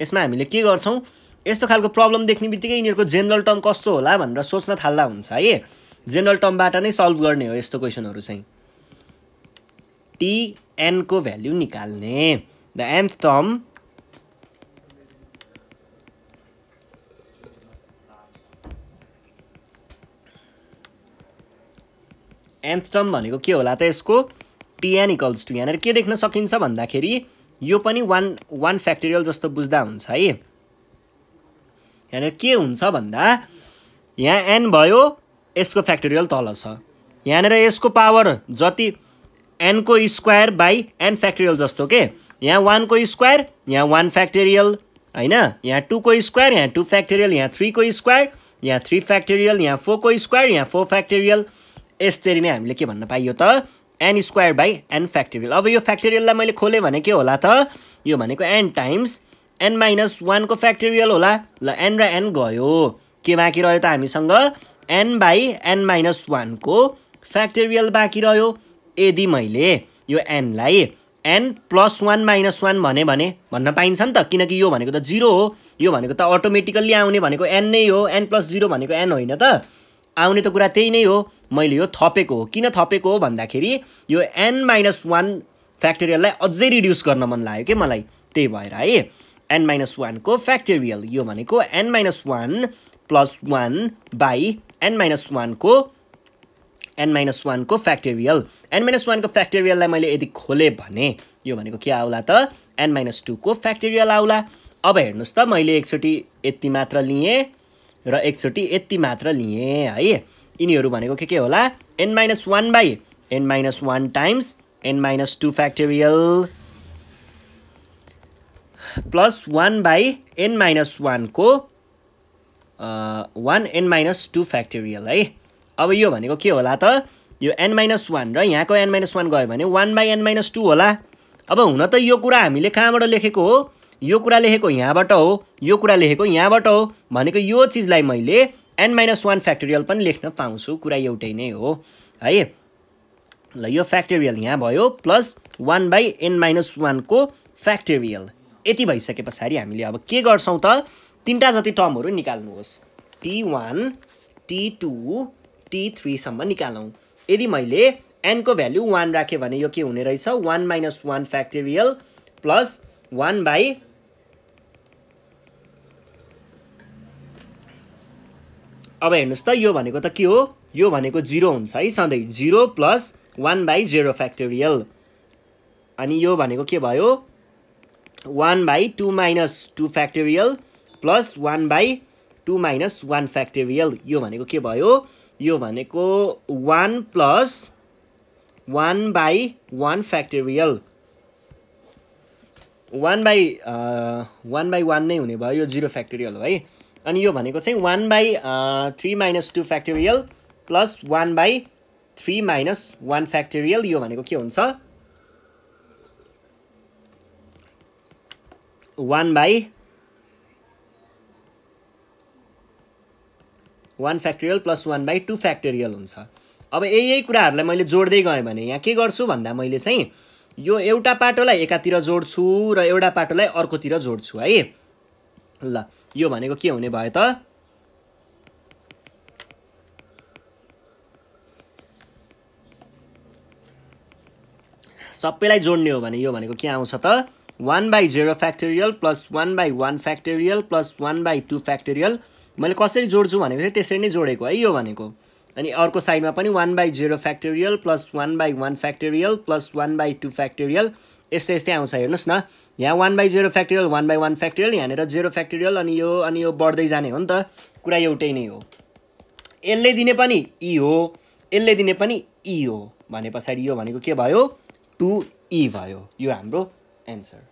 यसमा हामीले के गर्छौँ यस्तो खालको प्रब्लम देख्ने बित्तिकै यिनीहरूको जेनरल टर्म कस्तो होला भनेर सोच्न थाल्दा हुन्छ है जेनरल टर्मबाट नै सल्भ गर्ने हो यस्तो क्वेसनहरू चाहिँ टी टिएनको भ्याल्यु निकाल्ने the nth term nth term भनेको के होला त यसको टिएन इक्वल्स टु यहाँनिर के देख्न सकिन्छ भन्दाखेरि यो पनि वान वान फ्याक्टोरियल जस्तो बुझ्दा हुन्छ है यहाँनिर के हुन्छ भन्दा यहाँ एन भयो यसको फ्याक्टोरियल तल छ यहाँनिर यसको पावर जति एनको स्क्वायर बाई एन फ्याक्टोरियल जस्तो के यहाँ वानको स्क्वायर यहाँ वान फ्याक्टोरियल होइन यहाँ टूको स्क्वायर यहाँ टू फ्याक्टोरियल यहाँ थ्रीको स्क्वायर यहाँ थ्री फ्याक्टोरियल यहाँ फोरको स्क्वायर यहाँ फोर फ्याक्टोरियल यसरी नै हामीले के भन्न पाइयो त an square by an factorial अब यो फ्याक्टोरियललाई मैले खोलेँ भने के होला त यो भनेको एन टाइम्स एन माइनस वानको फ्याक्टोरियल होला ल एन र एन गयो के बाँकी रह्यो त हामीसँग एन बाई एन माइनस वानको फ्याक्टोरियल बाँकी रह्यो यदि मैले यो एनलाई n plus one minus one भने भने भन्न पाइन्छ नि त किनकि यो भनेको त जिरो हो यो भनेको त अटोमेटिकल्ली आउने भनेको एन नै हो एन प्लस जिरो भनेको एन होइन त आउने त कुरा त्यही नै हो मैले यो थपेको हो किन थपेको हो भन्दाखेरि यो एन माइनस वान फ्याक्टोरियललाई अझै रिड्युस गर्न मन लाग्यो कि मलाई त्यही भएर है एन माइनस वानको फ्याक्टेरियल यो भनेको an minus one plus one by an minus वानको एन माइनस वानको फ्याक्टेरियल एन माइनस वानको फ्याक्टेरियललाई मैले यदि खोलेँ भने यो भनेको के आउला त एन माइनस टूको फ्याक्टेरियल आउला अब हेर्नुहोस् त मैले एकचोटि यति मात्र लिएँ र एकचोटि यति मात्र लिएँ है यिनीहरू भनेको के के होला an minus one by an minus one times an minus two factorial plus one by an minus वानको one n minus two factorial है अब यो भनेको के होला त यो एन माइनस वान र यहाँको एन माइनस वान गयो भने one by an minus two होला अब हुन त यो कुरा हामीले कहाँबाट लेखेको हो यो कुरा लेखेको यहाँबाट हो यो कुरा लेखेको यहाँबाट हो भनेको यो चिजलाई मैले एन माइनस वान फ्याक्टोरियल पनि लेख्न पाउँछु कुरा एउटै नै हो है ल यो फ्याक्टोरियल यहाँ भयो plus one by an minus वानको फ्याक्टोरियल यति भइसके पछाडि हामीले अब के गर्छौँ त तिनवटा जति टर्महरू निकाल्नुहोस् t one t two t थ्रीसम्म निकालौँ यदि मैले एनको भ्याल्यु वान राखेँ भने यो के हुने रहेछ one minus one factorial plus one by अब हेर्नुहोस् त यो भनेको त के हो यो भनेको जिरो हुन्छ है सधैँ zero plus one by zero factorial अनि यो भनेको के भयो one by two minus two factorial plus one by two minus one factorial यो भनेको के भयो यो भनेको one plus one by one factorial one by one by one नै हुने भयो यो जिरो फ्याक्टोरियल हो है अनि यो भनेको चाहिँ one by three minus two factorial plus one by three minus one factorial यो भनेको के हुन्छ one by one factorial plus one by two factorial हुन्छ अब यही यही कुराहरूलाई मैले जोड्दै गएँ भने यहाँ के गर्छु भन्दा मैले चाहिँ यो एउटा पाटोलाई एकातिर जोड्छु र एउटा पाटोलाई अर्कोतिर जोड्छु है ल यो भनेको के हुने भयो त सबैलाई जोड्ने हो भने यो भनेको के आउँछ त one by zero factorial plus one by one factorial plus one by two factorial मैले कसरी जोड्छु भनेको थिएँ त्यसरी नै जोडेको है यो भनेको अनि अर्को साइडमा पनि one by zero factorial plus one by one factorial plus one by two factorial यस्तै यस्तै आउँछ हेर्नुहोस् न यहाँ one by zero factorial one by one factorial यहाँनिर जेरो फ्याक्टोरियल अनि यो अनि यो बढ्दै जाने हो नि त कुरा एउटै नै हो यसले दिने पनि ई e हो यसले दिने पनि ई e हो भने पछाडि यो भनेको के भयो टु ई e भयो यो हाम्रो एन्सर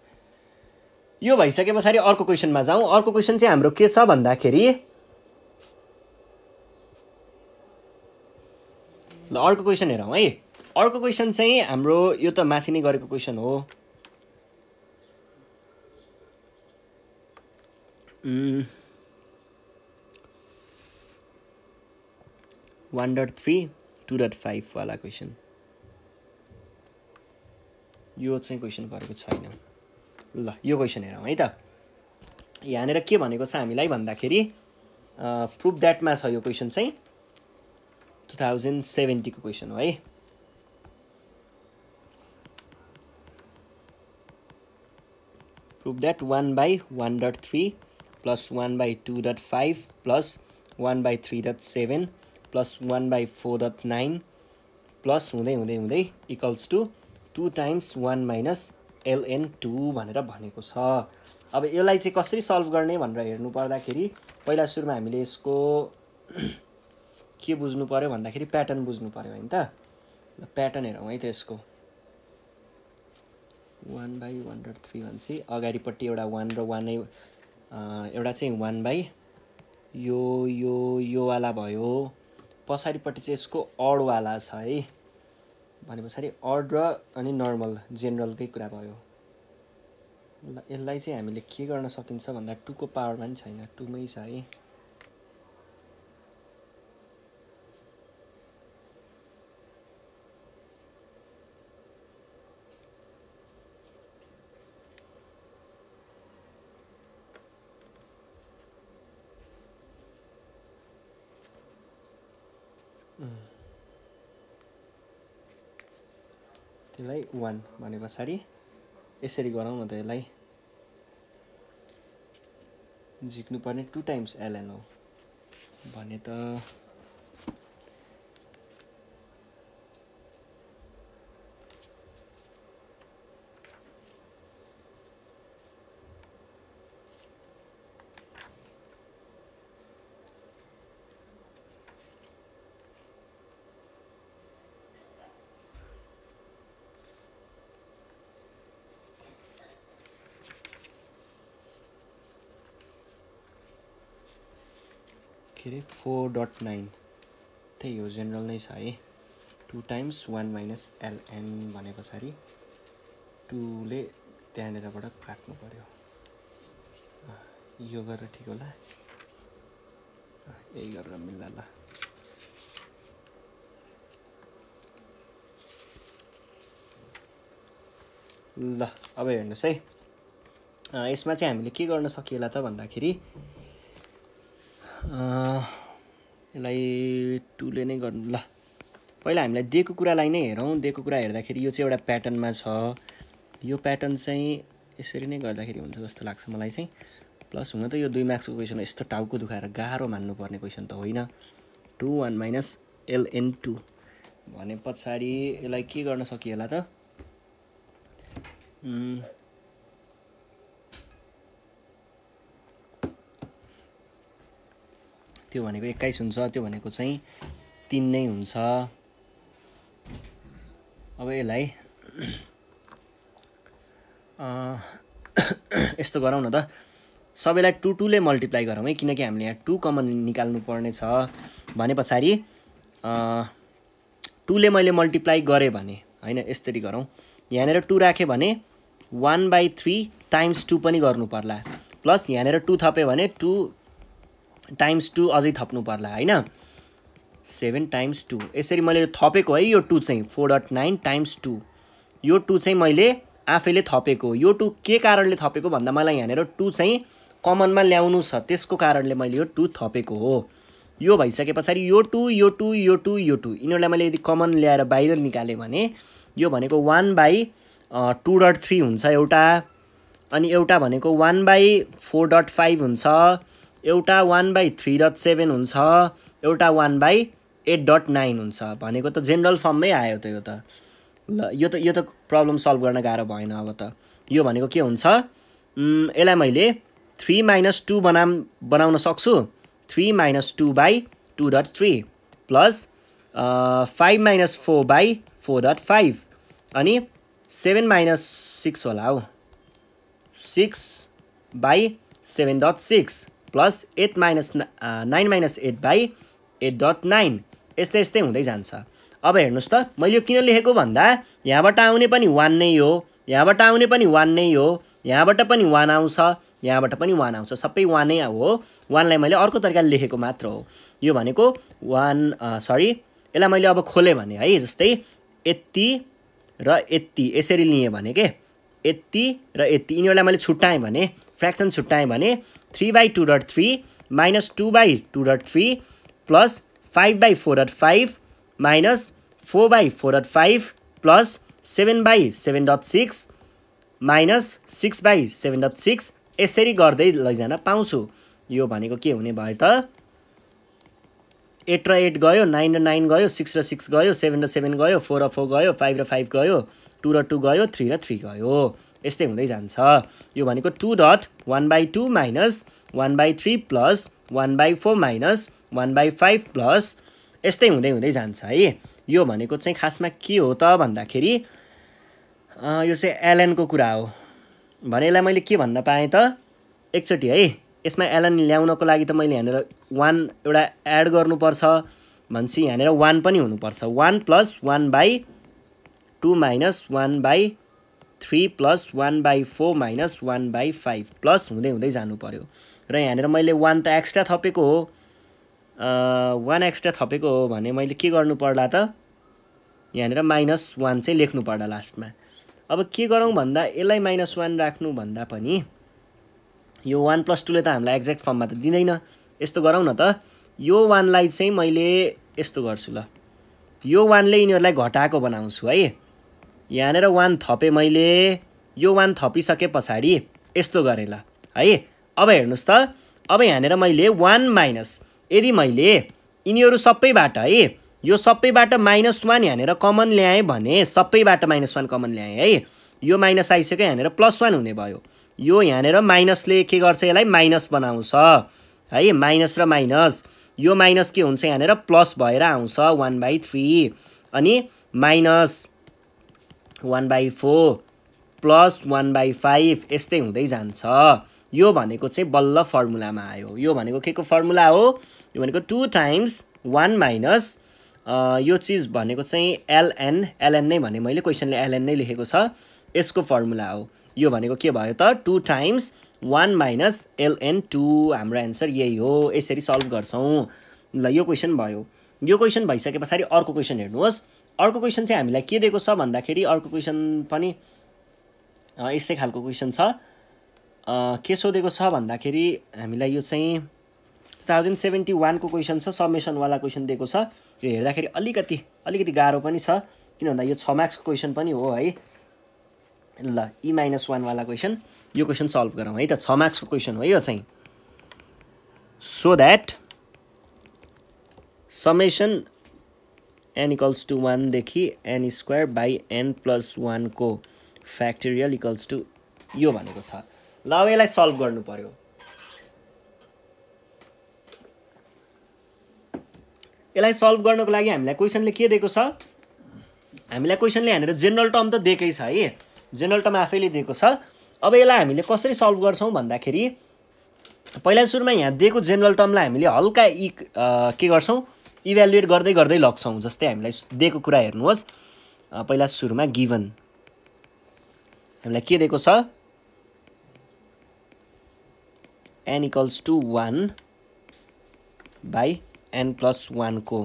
यो भइसके पछाडि अर्को क्वेसनमा जाउँ अर्को क्वेसन चाहिँ हाम्रो के छ भन्दाखेरि ल अर्को क्वेसन हेरौँ है अर्को क्वेसन चाहिँ हाम्रो यो त माथि नै गरेको क्वेसन हो one dot three two dot फाइभवाला क्वेसन यो चाहिँ क्वेसन परेको छैन ल यो क्वेसन हेरौँ है त यहाँनिर के भनेको छ हामीलाई भन्दाखेरि प्रुफ द्याटमा छ यो क्वेसन चाहिँ टु थाउजन्ड सेभेन्टीको क्वेसन हो है proof that one by one dot three plus one by two dot five plus one by three dot seven plus one by four dot nine plus हुँदै हुँदै हुँदै equals to two times one minus LN two भनेर भनेको छ अब यसलाई चाहिँ कसरी सल्भ गर्ने भनेर हेर्नु पर्दाखेरि पहिला सुरुमा हामीले यसको के बुझ्नु पऱ्यो भन्दाखेरि प्याटर्न बुझ्नु पऱ्यो होइन त प्याटर्न हेरौँ है त यसको वान बाई वान र थ्री भनेपछि अगाडिपट्टि एउटा वान र वानै एउटा चाहिँ वान बाई यो यो योवाला भयो पछाडिपट्टि चाहिँ यसको अडवाला छ है भने पछाडि अड र अनि नर्मल जेनरलकै कुरा भयो यसलाई चाहिँ हामीले के गर्न सकिन्छ भन्दा टुको पावरमा पनि छैन टुमै छ है यसलाई वान भने पछाडि यसरी गरौँ न त यसलाई झिक्नुपर्ने टु टाइम्स एलएन हो भने त के अरे फोर डट नाइन त्यही हो जेनरल नै छ है two times one minus LN भने पछाडि टुले त्यहाँनिरबाट काट्नु पऱ्यो यो गरेर ठिक होला यही गरेर मिल्ला ल ल अब हेर्नुहोस् है यसमा चाहिँ हामीले के गर्न सकिएला त भन्दाखेरि यसलाई टुले नै गर्नु ल पहिला हामीलाई दिएको कुरालाई नै हेरौँ दिएको कुरा हेर्दाखेरि यो चाहिँ एउटा प्याटर्नमा छ यो प्याटर्न चाहिँ यसरी नै गर्दाखेरि हुन्छ जस्तो लाग्छ मलाई चाहिँ प्लस हुन त यो दुई मार्क्सको क्वेसन यस्तो टाउको दुखाएर गाह्रो मान्नुपर्ने क्वेसन त होइन two one minus LN two भने पछाडि यसलाई के गर्न सकिएला त त्यो भनेको एक्काइस हुन्छ त्यो भनेको चाहिँ तिन नै हुन्छ अब यसलाई यस्तो गरौँ न त सबैलाई टु टूले मल्टिप्लाई गरौँ है किनकि हामीले यहाँ टू कमन निकाल्नु पर्ने छ भने पछाडि टूले मैले मल्टिप्लाई गरेँ भने होइन यसरी गरौँ यहाँनिर टू राखेँ भने one by three times two पनि गर्नु पर्ला प्लस यहाँनिर टू थपेँ भने टू टाइम्स टू अझै थप्नु पर्ला होइन सेभेन टाइम्स टू यसरी मैले थपेको है यो टू चाहिँ four dot nine times two यो टू चाहिँ मैले आफैले थपेको यो टू के कारणले थपेको भन्दा मलाई यहाँनिर टू चाहिँ कमनमा ल्याउनु छ त्यसको कारणले मैले यो टू थपेको हो यो भइसके पछाडि यो टू यो टू यो टू यो टू यिनीहरूलाई मैले यदि कमन ल्याएर बाहिर निकालेँ भने यो भनेको one by two dot three हुन्छ एउटा अनि एउटा भनेको one by four dot five हुन्छ एउटा one by three dot seven हुन्छ एउटा one by eight dot nine हुन्छ भनेको त जेनरल फर्ममै आयो त यो त ल यो त यो त प्रब्लम सल्भ गर्न गाह्रो भएन अब त यो भनेको के हुन्छ यसलाई मैले थ्री माइनस टू बना बनाउन सक्छु three minus two by two dot three plus five minus four by four dot five अनि सेभेन माइनस सिक्स होला हौ six by seven dot six plus eight minus nine minus eight by eight dot nine यस्तै यस्तै हुँदै जान्छ अब हेर्नुहोस् त मैले यो किन लेखेको भन्दा यहाँबाट आउने पनि वान नै हो यहाँबाट आउने पनि वान नै हो यहाँबाट पनि वान आउँछ यहाँबाट पनि वान आउँछ सबै वानै हो वानलाई मैले अर्को तरिकाले लेखेको मात्र हो यो भनेको वान सरी यसलाई मैले अब खोलेँ भने है जस्तै यति र यति यसरी लिएँ भने के यति र यति यिनीहरूलाई मैले छुट्टाएँ भने फ्र्याक्सन छुट्टाएँ भने three by two dot three minus two by two dot three plus five by four dot five minus four by four dot five plus seven by seven dot six minus six by seven dot six यसरी गर्दै लैजान पाउँछु यो भनेको के हुने भयो त एट र एट गयो नाइन र नाइन गयो सिक्स र सिक्स गयो सेभेन र सेभेन गयो फोर र फोर गयो फाइभ र फाइभ गयो टू र टू गयो थ्री र थ्री गयो यस्तै हुँदै जान्छ यो भनेको two dot one by two minus one by three plus one by four minus one by five plus यस्तै हुँदै हुँदै जान्छ है यो भनेको चाहिँ खासमा के हो त भन्दाखेरि यो चाहिँ एलएनको कुरा हो भने यसलाई मैले के भन्न पाएँ त एकचोटि है यसमा एलएन ल्याउनको लागि त मैले यहाँनिर वान एउटा एड गर्नुपर्छ भनेपछि यहाँनिर वान पनि हुनुपर्छ one plus one by two minus one by three plus one by four minus one by five plus हुँदै हुँदै जानु पऱ्यो र यहाँनिर मैले वान त एक्स्ट्रा थपेको हो वान एक्स्ट्रा थपेको हो भने मैले के गर्नु पर्ला त यहाँनिर माइनस वान चाहिँ लेख्नु पर्ला लास्टमा अब के गरौँ भन्दा यसलाई माइनस वान भन्दा पनि यो वान प्लस टूले त हामीलाई एक्ज्याक्ट फर्ममा त दिँदैन यस्तो गरौँ न त यो वानलाई चाहिँ मैले यस्तो गर्छु ल यो वानले यिनीहरूलाई घटाएको बनाउँछु है यहाँनिर वान थपेँ मैले यो वान थपिसके पछाडि यस्तो गरेँ ल है अब हेर्नुहोस् त अब यहाँनिर मैले वान माइनस यदि मैले यिनीहरू सबैबाट है यो सबैबाट माइनस वान यहाँनिर कमन ल्याएँ भने सबैबाट माइनस वान कमन ल्याएँ है यो माइनस आइसक्यो यहाँनिर प्लस वान हुने भयो यो यहाँनिर माइनसले के गर्छ यसलाई माइनस बनाउँछ है माइनस र माइनस यो माइनस के हुन्छ यहाँनिर प्लस भएर आउँछ वान बाई थ्री अनि minus one by four plus one by five यस्तै हुँदै जान्छ यो भनेको चाहिँ बल्ल फर्मुलामा आयो यो भनेको के को फर्मुला हो यो भनेको टु टाइम्स वान माइनस यो चिज भनेको चाहिँ एलएन एलएन नै भने मैले क्वेसनले एलएन नै लेखेको छ यसको फर्मुला हो यो भनेको के भयो त two times one minus LN two हाम्रो एन्सर यही हो यसरी सल्भ गर्छौँ ल यो क्वेसन भयो यो क्वेसन भइसके पछाडि अर्को क्वेसन हेर्नुहोस् अर्को क्वेसन चाहिँ हामीलाई के दिएको छ भन्दाखेरि अर्को क्वेसन पनि यस्तै खालको क्वेसन छ के सोधेको छ भन्दाखेरि हामीलाई यो चाहिँ टु थाउजन्ड सेभेन्टी वानको क्वेसन छ समेसनवाला क्वेसन दिएको छ यो हेर्दाखेरि अलिकति अलिकति गाह्रो पनि छ किन भन्दा यो छ मार्क्सको क्वेसन पनि हो है ल इ माइनस वानवाला क्वेसन यो क्वेसन सल्भ गरौँ है त छ मार्क्सको क्वेसन हो यो चाहिँ so that summation N equals to वानदेखि N square by N plus वानको फ्याक्टोरियल इक्वल्स टू यो भनेको छ ल अब यसलाई सल्भ गर्नु पऱ्यो यसलाई सल्भ गर्नको लागि हामीलाई क्वेसनले के दिएको छ हामीलाई क्वेसनले यहाँनिर जेनरल टर्म त दिएकै छ है जेनरल टर्म आफैले दिएको छ अब यसलाई हामीले कसरी सल्भ गर्छौँ भन्दाखेरि पहिला सुरुमा यहाँ दिएको जेनरल टर्मलाई हामीले हल्का इ के गर्छौँ इभ्यालुएट गर्दै गर्दै लग्छौँ जस्तै हामीलाई दिएको कुरा हेर्नुहोस् पहिला सुरुमा गिभन हामीलाई के दिएको छ N equals to one by N plus वानको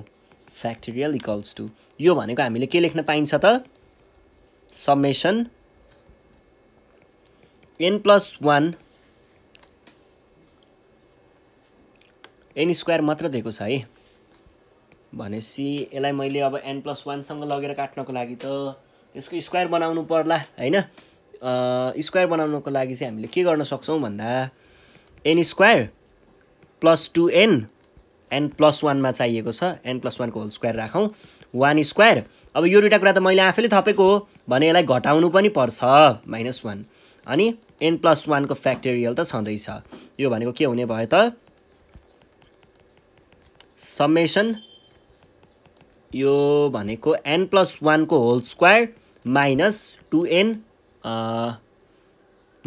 फ्याक्टोरियल इक्वल्स टू यो भनेको हामीले के लेख्न पाइन्छ त summation N plus one N square मात्र दिएको छ है भनेपछि यसलाई मैले अब एन प्लस वानसँग लगेर काट्नको लागि त त्यसको स्क्वायर बनाउनु पर्ला होइन स्क्वायर बनाउनुको लागि चाहिँ हामीले के गर्न सक्छौँ भन्दा N square plus two an N plus वानमा चाहिएको छ एन प्लस वानको होल स्क्वायर राखौँ वान स्क्वायर अब यो दुइटा कुरा त मैले आफैले थपेको हो भने यसलाई घटाउनु पनि पर्छ माइनस वान अनि एन प्लस वानको फ्याक्टोरियल त छँदैछ यो भनेको के हुने भयो त समेसन यो भनेको एन प्लस वानको whole square minus two an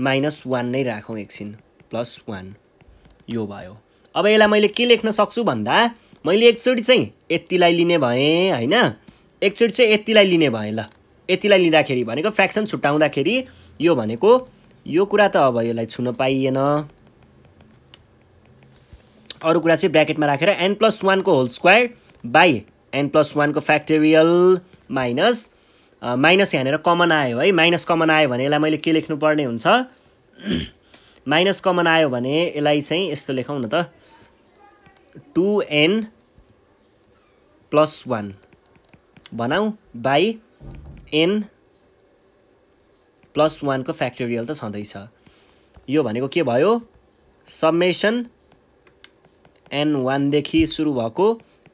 minus one नै राखौँ एकछिन प्लस वान यो भयो अब यसलाई मैले के लेख्न सक्छु भन्दा मैले एकचोटि चाहिँ यतिलाई लिने भएँ होइन एकचोटि चाहिँ यतिलाई लिने भएँ ल यतिलाई लिँदाखेरि भनेको फ्र्याक्सन छुट्याउँदाखेरि यो भनेको यो कुरा त अब यसलाई छुन पाइएन अरू कुरा चाहिँ ब्राकेटमा राखेर एन प्लस वानको whole square by N plus वानको फ्याक्टोरियल माइनस माइनस यहाँनिर कमन आयो है माइनस कमन आयो भने यसलाई मैले के लेख्नुपर्ने हुन्छ माइनस कमन आयो भने यसलाई चाहिँ यस्तो लेखौँ न त टु एन प्लस वान भनौँ बाई एन प्लस वानको फ्याक्टोरियल त छँदैछ यो भनेको के भयो समेसन एन वानदेखि सुरु भएको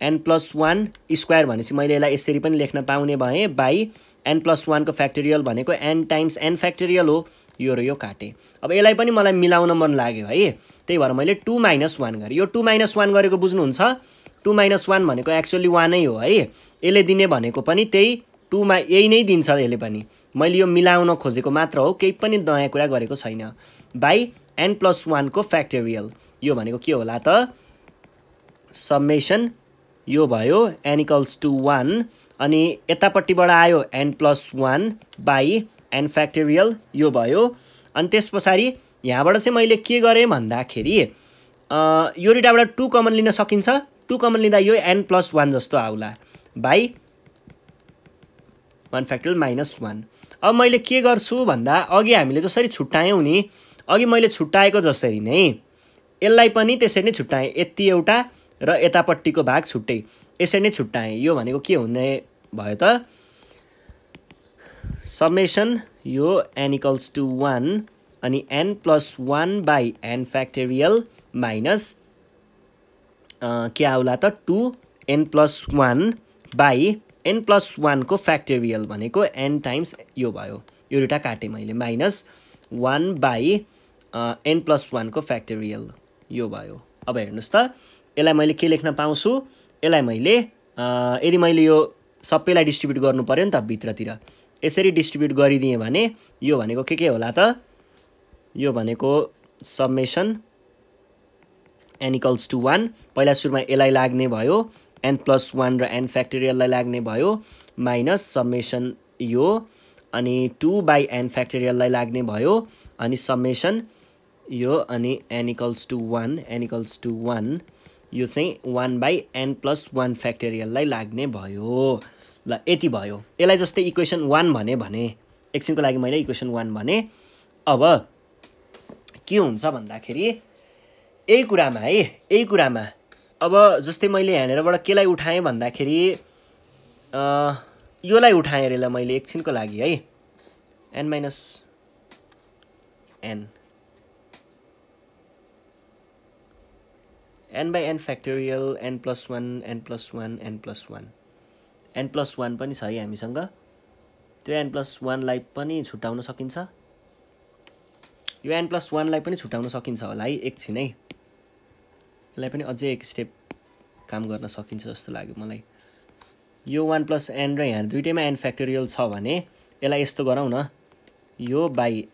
एन प्लस वान स्क्वायर भनेपछि मैले यसलाई यसरी पनि लेख्न पाउने भएँ बाई एन प्लस वानको फ्याक्टोरियल भनेको एन टाइम्स एन फ्याक्टोरियल हो यो र यो काटेँ अब यसलाई पनि मलाई मिलाउन मन लाग्यो है त्यही भएर मैले टू माइनस वान गरेँ यो टू माइनस वान गरेको बुझ्नुहुन्छ टू माइनस वान भनेको एक्चुअली वानै हो है यसले दिने भनेको पनि त्यही टूमा यही नै दिन्छ यसले पनि मैले यो मिलाउन खोजेको मात्र हो केही पनि नयाँ कुरा गरेको छैन बाई एन प्लस वानको फ्याक्टोरियल यो भनेको के होला त समेसन यो भयो एन इक्वल्स टु वान अनि यतापट्टिबाट आयो N plus one by N factorial यो भयो अनि त्यस पछाडि यहाँबाट चाहिँ मैले के गरेँ भन्दाखेरि यो रिटाबाट टु कमन लिन सकिन्छ टु कमन लिँदा यो एन प्लस वान जस्तो आउला by one factorial minus one अब मैले के गर्छु भन्दा अघि हामीले जसरी छुट्टायौँ नि अघि मैले छुट्टाएको जसरी नै यसलाई पनि त्यसरी नै छुट्टाएँ यति एउटा र यतापट्टिको भाग छुट्टै यसरी नै छुट्टाएँ यो भनेको के हुने भयो त समेसन यो एन इक्वल्स टु वान अनि N plus one by N factorial minus के आउला त two N plus one by N plus वानको फ्याक्टेरियल भनेको एन टाइम्स यो भयो यो दुइटा काटेँ मैले minus one by N plus वानको फ्याक्टेरियल यो भयो अब हेर्नुहोस् त यसलाई मैले के लेख्न पाउँछु यसलाई मैले यदि मैले यो सबैलाई डिस्ट्रिब्युट गर्नु पऱ्यो नि त भित्रतिर यसरी डिस्ट्रिब्युट गरिदिएँ भने यो भनेको के के होला त यो भनेको सबमेसन एनिकल्स टु वान पहिला सुरुमा यसलाई लाग्ने भयो एन प्लस वान र एन फ्याक्टोरियललाई लाग्ने भयो माइनस समेसन यो अनि टु बाई एन फ्याक्टोरियललाई लाग्ने भयो अनि समेसन यो अनि N equals to one N equals to one यो चाहिँ one by N plus one फ्याक्टेरियललाई लाग्ने भयो ल यति भयो यसलाई जस्तै इक्वेसन वान भने भने एकछिनको लागि मैले इक्वेसन वान भने अब के हुन्छ भन्दाखेरि यही कुरामा है यही कुरामा अब जस्तै मैले यहाँनिरबाट केलाई उठाएँ भन्दाखेरि योलाई उठाएँ अरे ल मैले एकछिनको लागि है N minus N N by an factorial N plus one N plus one N plus one N plus one पनि छ है हामीसँग त्यो एन प्लस वानलाई पनि छुट्याउन सकिन्छ यो एन प्लस वानलाई पनि छुट्याउन सकिन्छ होला है एकछिन है यसलाई पनि अझै एक स्टेप काम गर्न सकिन्छ जस्तो लाग्यो मलाई यो वान प्लस एन र यहाँ दुइटैमा एन फ्याक्टोरियल छ भने यसलाई यस्तो गरौँ न यो by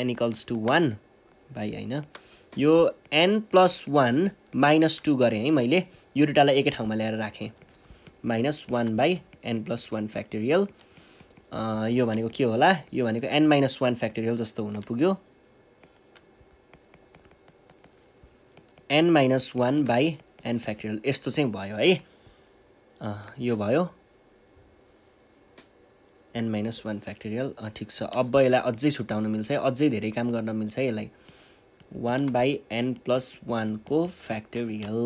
N equals to one by होइन यो N plus one minus two गरेँ है मैले यो दुइटालाई एकै ठाउँमा ल्याएर राखेँ minus one by N plus one factorial यो भनेको के होला यो भनेको एन माइनस वान फ्याक्टोरियल जस्तो हुन पुग्यो N minus one by an factorial यस्तो चाहिँ भयो है यो भयो एन माइनस वान फ्याक्टोरियल ठिक छ अब यसलाई अझै छुट्याउन मिल्छ है अझै धेरै काम गर्न मिल्छ है यसलाई वान बाई एन प्लस वानको फ्याक्टोरियल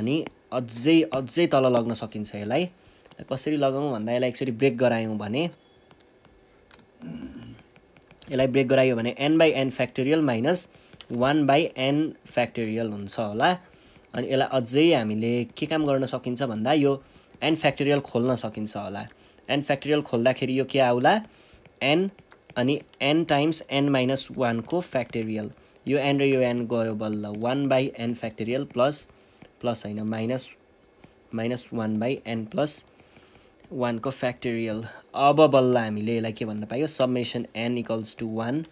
अनि अझै अझै तल लग्न सकिन्छ यसलाई कसरी लगाउँ भन्दा यसलाई एकचोटि ब्रेक गरायौँ भने यसलाई ब्रेक गरायो भने N by an factorial minus one by an factorial हुन्छ होला अनि यसलाई अझै हामीले के काम गर्न सकिन्छ भन्दा यो एन फ्याक्टोरियल खोल्न सकिन्छ होला एन फ्याक्टोरियल खोल्दाखेरि यो के आउला एन अनि एन टाइम्स एन माइनस वानको फ्याक्टोरियल यो एन र यो एन गयो बल्ल one by an factorial plus plus होइन minus minus one by N plus वानको फ्याक्टोरियल अब बल्ल हामीले यसलाई के भन्न पायो summation N equals to one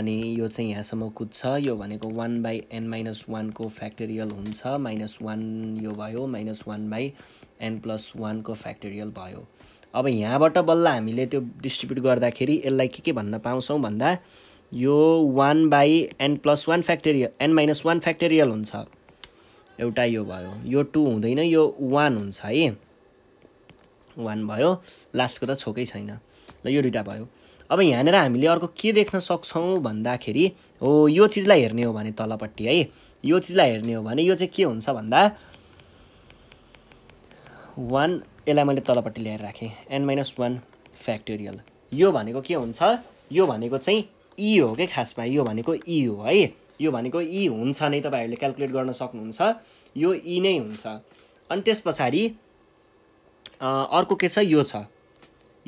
अनि यो चाहिँ यहाँसम्म कुद्छ यो भनेको वान बाई एन माइनस वानको फ्याक्टोरियल हुन्छ माइनस वान यो भयो minus one by N plus वानको फ्याक्टोरियल भयो अब यहाँबाट बल्ल हामीले त्यो डिस्ट्रिब्युट गर्दाखेरि यसलाई के के भन्न पाउँछौँ भन्दा यो one by N plus one factorial an minus one factorial हुन्छ एउटा यो भयो यो टू हुँदैन यो वान हुन्छ है वान भयो लास्टको त छोकै छैन ल यो दुइटा भयो अब यहाँनिर हामीले अर्को के देख्न सक्छौँ भन्दाखेरि हो यो चिजलाई हेर्ने हो भने तलपट्टि है यो चिजलाई हेर्ने हो भने यो चाहिँ के हुन्छ भन्दा वान यसलाई मैले तलपट्टि ल्याएर राखेँ एन माइनस वान फ्याक्टोरियल यो भनेको के हुन्छ यो भनेको चाहिँ इ हो क्या खासमा यो भनेको इ हो है यो भनेको इ हुन्छ नै तपाईँहरूले क्यालकुलेट गर्न सक्नुहुन्छ यो इ नै हुन्छ अनि त्यस पछाडि अर्को के छ यो छ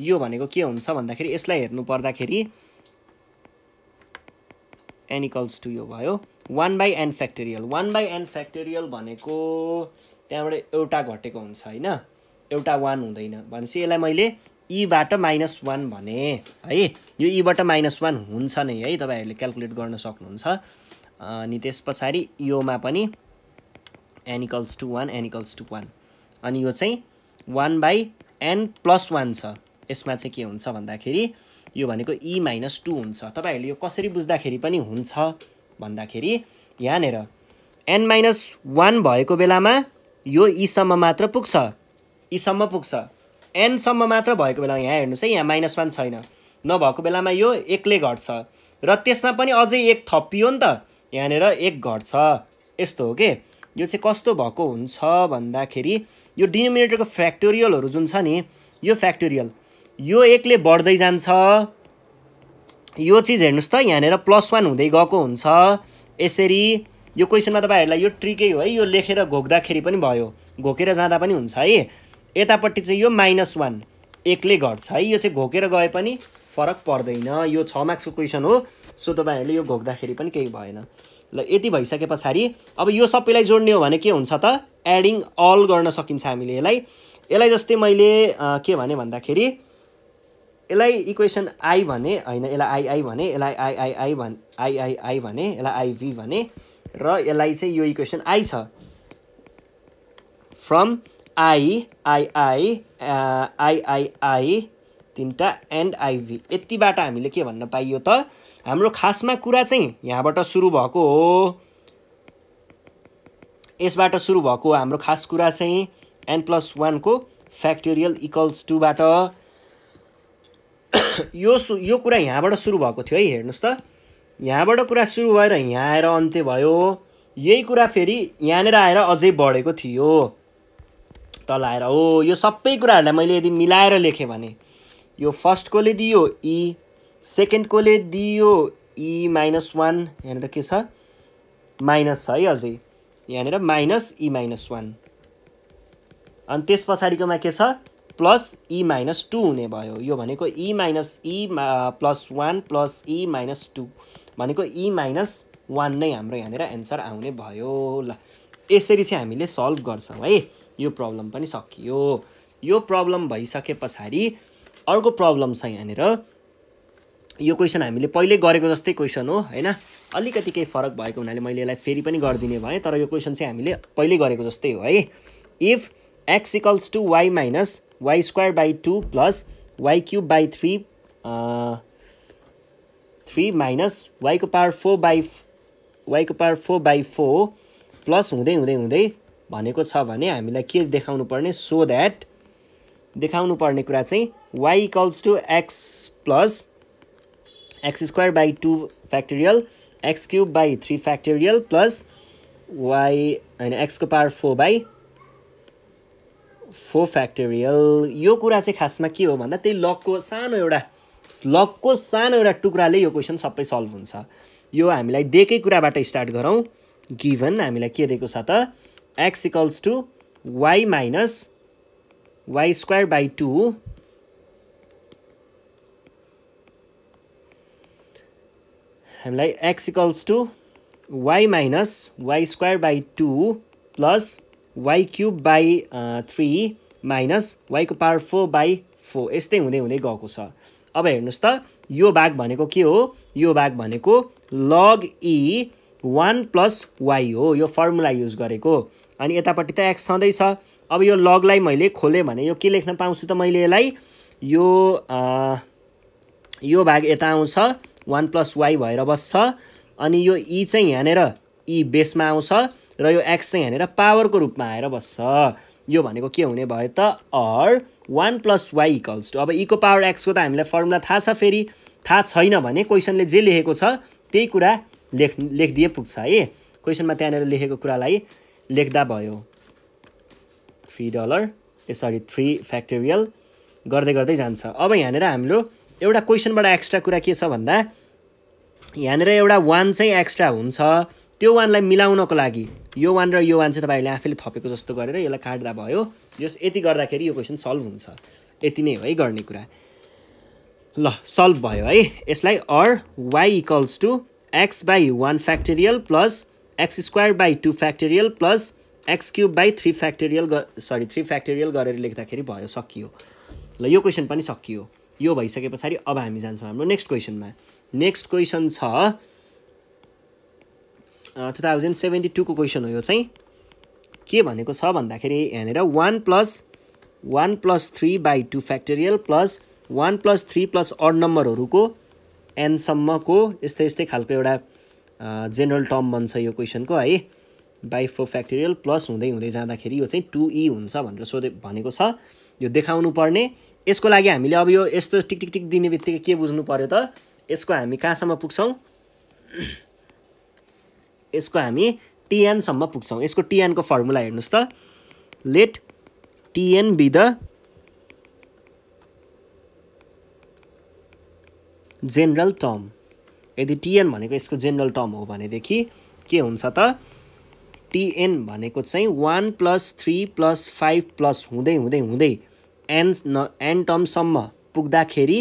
यो भनेको के हुन्छ भन्दाखेरि यसलाई हेर्नु पर्दाखेरि एनिकल्स टु यो भयो one by N factorial one by N factorial भनेको त्यहाँबाट एउटा घटेको हुन्छ होइन एउटा वान हुँदैन भनेपछि यसलाई मैले यीबाट माइनस वान भने है यो ईबाट माइनस वान हुन्छ नै है तपाईँहरूले क्यालकुलेट गर्न सक्नुहुन्छ अनि त्यस पछाडि योमा पनि N equals to one N equals to one अनि यो चाहिँ one by N plus one छ यसमा चाहिँ के हुन्छ भन्दाखेरि यो भनेको ई माइनस टू हुन्छ तपाईँहरूले यो कसरी बुझ्दाखेरि पनि हुन्छ भन्दाखेरि यहाँनिर एन माइनस वान भएको बेलामा यो ईसम्म e मात्र पुग्छ ईसम्म e पुग्छ एनसम्म मात्र भएको बेला यहाँ हेर्नुहोस् है यहाँ माइनस वान छैन नभएको बेलामा यो एकले घट्छ र त्यसमा पनि अझै एक थपियो नि त यहाँनिर एक घट्छ यस्तो हो कि यो चाहिँ कस्तो भएको हुन्छ भन्दाखेरि यो डिनोमिनेटरको फ्याक्टोरियलहरू जुन छ नि यो फ्याक्टोरियल यो एकले बढ्दै जान्छ यो चिज हेर्नुहोस् त यहाँनिर प्लस वान हुँदै गएको हुन्छ यसरी यो क्वेसनमा तपाईँहरूलाई यो ट्रिकै हो है यो लेखेर घोक्दाखेरि पनि भयो घोकेर जाँदा पनि हुन्छ है यतापट्टि चाहिँ यो माइनस वान एकले घट्छ है यो चाहिँ घोकेर गए पनि फरक पर्दैन यो छ मार्क्सको क्वेसन हो सो तपाईँहरूले यो घोक्दाखेरि पनि केही भएन ल यति भइसके पछाडि अब यो सबैलाई जोड्ने हो भने के हुन्छ त एडिङ अल गर्न सकिन्छ हामीले यसलाई यसलाई जस्तै मैले के भने भन्दाखेरि यसलाई इक्वेसन आई भने होइन यसलाई आई भने यसलाई आई आई आई भन् आई भने यसलाई आइभी भने र यसलाई चाहिँ यो इक्वेसन आई छ from I I I I I I तिनवटा एन्ड आइभी यतिबाट हामीले के भन्न पाइयो त हाम्रो खासमा कुरा चाहिँ यहाँबाट सुरु भएको हो यसबाट सुरु भएको हाम्रो खास कुरा चाहिँ एन प्लस वानको फ्याक्टोरियल इक्वल्स टूबाट यो सु यो कुरा यहाँबाट सुरु भएको थियो है हेर्नुहोस् त यहाँबाट कुरा सुरु भएर यहाँ आएर अन्त्य भयो यही कुरा फेरि यहाँनिर आएर अझै बढेको थियो तलाएर हो यो सबै कुराहरूलाई मैले यदि मिलाएर लेखेँ भने यो फर्स्ट कोले दियो इ सेकेन्ड कोले दियो इ माइनस वान यहाँनिर के छ माइनस छ है अझै यहाँनिर माइनस इ माइनस वान अनि त्यस पछाडिकोमा के छ प्लस इ माइनस टू हुने भयो यो भनेको E minus E plus one plus E minus two भनेको इ माइनस वान नै हाम्रो यहाँनिर एन्सर आउने भयो ल यसरी चाहिँ हामीले सल्भ गर्छौँ है यो प्रब्लम पनि सकियो यो प्रब्लम भइसके पछाडि अर्को प्रब्लम छ यहाँनिर यो क्वेसन हामीले पहिल्यै गरेको जस्तै क्वेसन हो होइन अलिकति केही फरक भएको हुनाले मैले यसलाई फेरि पनि गरिदिने भएँ तर यो क्वेसन चाहिँ हामीले पहिल्यै गरेको जस्तै हो है if X equals to Y minus Y square by two plus Y cube by three three minus वाईको पावर फोर बाई वाईको power four by four plus हुँदै हुँदै हुँदै भनेको छ भने हामीलाई के देखाउनु पर्ने सो द्याट देखाउनु पर्ने कुरा चाहिँ Y equals to X plus x square by two factorial X cube by three factorial plus Y होइन एक्सको power four by four factorial यो कुरा चाहिँ खासमा के हो भन्दा त्यही लकको सानो एउटा लकको सानो एउटा टुक्राले यो क्वेसन सबै सल्भ हुन्छ यो हामीलाई दिएकै कुराबाट स्टार्ट गरौँ गिभन हामीलाई के दिएको छ त X equals to Y minus Y square by two हामीलाई X equals to Y minus Y square by two plus Y cube by three minus वाईको पावर फोर बाई फोर यस्तै हुँदै हुँदै गएको छ अब हेर्नुहोस् त यो भाग भनेको के हो यो भाग भनेको लग ई वान प्लस वाई हो यो फर्मुला युज गरेको अनि यतापट्टि त एक्स छँदैछ अब यो लगलाई मैले खोलेँ भने यो के लेख्न पाउँछु त मैले यसलाई यो आ, यो भाग यता आउँछ वान प्लस वाई भएर बस्छ अनि यो ई चाहिँ यहाँनिर ई बेसमा आउँछ र यो एक्स चाहिँ यहाँनिर पावरको रूपमा आएर बस्छ यो भनेको के हुने भयो त or one plus Y equals to अब इको पावर एक्सको त हामीलाई फर्मुला थाहा छ फेरि थाहा छैन भने क्वेसनले जे लेखेको छ त्यही कुरा लेख लेखिदिए पुग्छ है क्वेसनमा त्यहाँनिर लेखेको कुरालाई लेख्दा भयो three dollar a sorry three factorial गर्दै गर्दै जान्छ अब यहाँनिर हाम्रो एउटा क्वेसनबाट एक्स्ट्रा कुरा के छ भन्दा यहाँनिर एउटा वान चाहिँ एक्स्ट्रा हुन्छ त्यो वानलाई मिलाउनको लागि यो वान र यो वान चाहिँ तपाईँहरूले आफैले थपेको जस्तो गरेर यसलाई काट्दा भयो यस यति गर्दाखेरि यो क्वेसन सल्भ हुन्छ यति नै हो है गर्ने कुरा ल सल्भ भयो है यसलाई or Y equals to X by one factorial plus x square by two factorial plus x cube by three factorial sorry three factorial गरेर लेख्दाखेरि भयो सकियो ल यो क्वेसन पनि सकियो यो भइसके पछाडि अब हामी जान्छौँ हाम्रो नेक्स्ट क्वेसनमा नेक्स्ट क्वेसन छ टु थाउजन्ड सेभेन्टी टूको क्वेसन हो यो चाहिँ के भनेको छ भन्दाखेरि यहाँनिर one plus one plus three by two factorial plus one plus three plus odd नम्बरहरूको एनसम्मको यस्तै यस्तै खालको एउटा जेनरल टर्म भन्छ यो क्वेसनको है बाई फोर फ्याक्टोरियल प्लस हुँदै हुँदै जाँदाखेरि यो चाहिँ टु ई e हुन्छ भनेर सोधे भनेको छ यो देखाउनु पर्ने यसको लागि हामीले अब यो यस्तो टिक टिक टिक दिने बित्तिकै के बुझ्नु पऱ्यो त यसको हामी कहाँसम्म पुग्छौँ यसको हामी टिएनसम्म पुग्छौँ यसको टिएनको फर्मुला हेर्नुहोस् त let T N be the general term यदि टिएन भनेको यसको जेनरल टर्म हो भनेदेखि के हुन्छ त टिएन भनेको चाहिँ one plus three plus five plus हुँदै हुँदै हुँदै एन न एन टर्मसम्म पुग्दाखेरि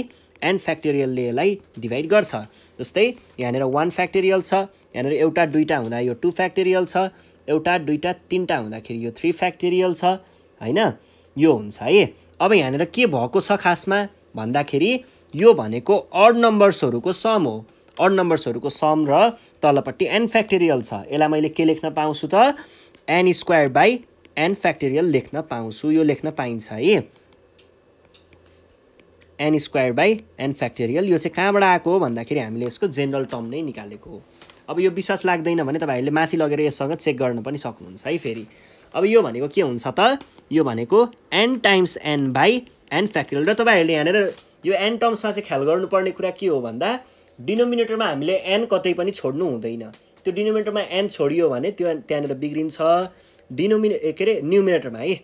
एन फ्याक्टोरियलले यसलाई डिभाइड गर्छ जस्तै यहाँनिर वान फ्याक्टोरियल छ यहाँनिर एउटा दुईवटा हुँदा यो टु फ्याक्टोरियल छ एउटा दुईवटा तिनवटा हुँदाखेरि यो थ्री फ्याक्टोरियल छ होइन यो हुन्छ है अब यहाँनिर के भएको छ खासमा भन्दाखेरि यो भनेको अड नम्बर्सहरूको सम हो अड नम्बर्सहरूको सम र तलपट्टि एन फ्याक्टेरियल छ यसलाई मैले के लेख्न पाउँछु त an square by N factorial लेख्न पाउँछु यो लेख्न पाइन्छ है N square by N factorial यो चाहिँ कहाँबाट आएको हो भन्दाखेरि हामीले यसको जेनरल टर्म नै निकालेको हो अब यो विश्वास लाग्दैन भने तपाईँहरूले माथि लगेर यससँग चेक गर्न पनि सक्नुहुन्छ है फेरि अब यो भनेको के हुन्छ त यो भनेको an times N by N factorial र तपाईँहरूले यहाँनिर यो एन टर्म्समा चाहिँ ख्याल गर्नुपर्ने कुरा के हो भन्दा डिनोमिनेटरमा हामीले एन कतै पनि छोड्नु हुँदैन त्यो डिनोमिनेटरमा एन छोडियो भने त्यो त्यहाँनिर बिग्रिन्छ डिनोमिने के अरे न्युमिनेटरमा है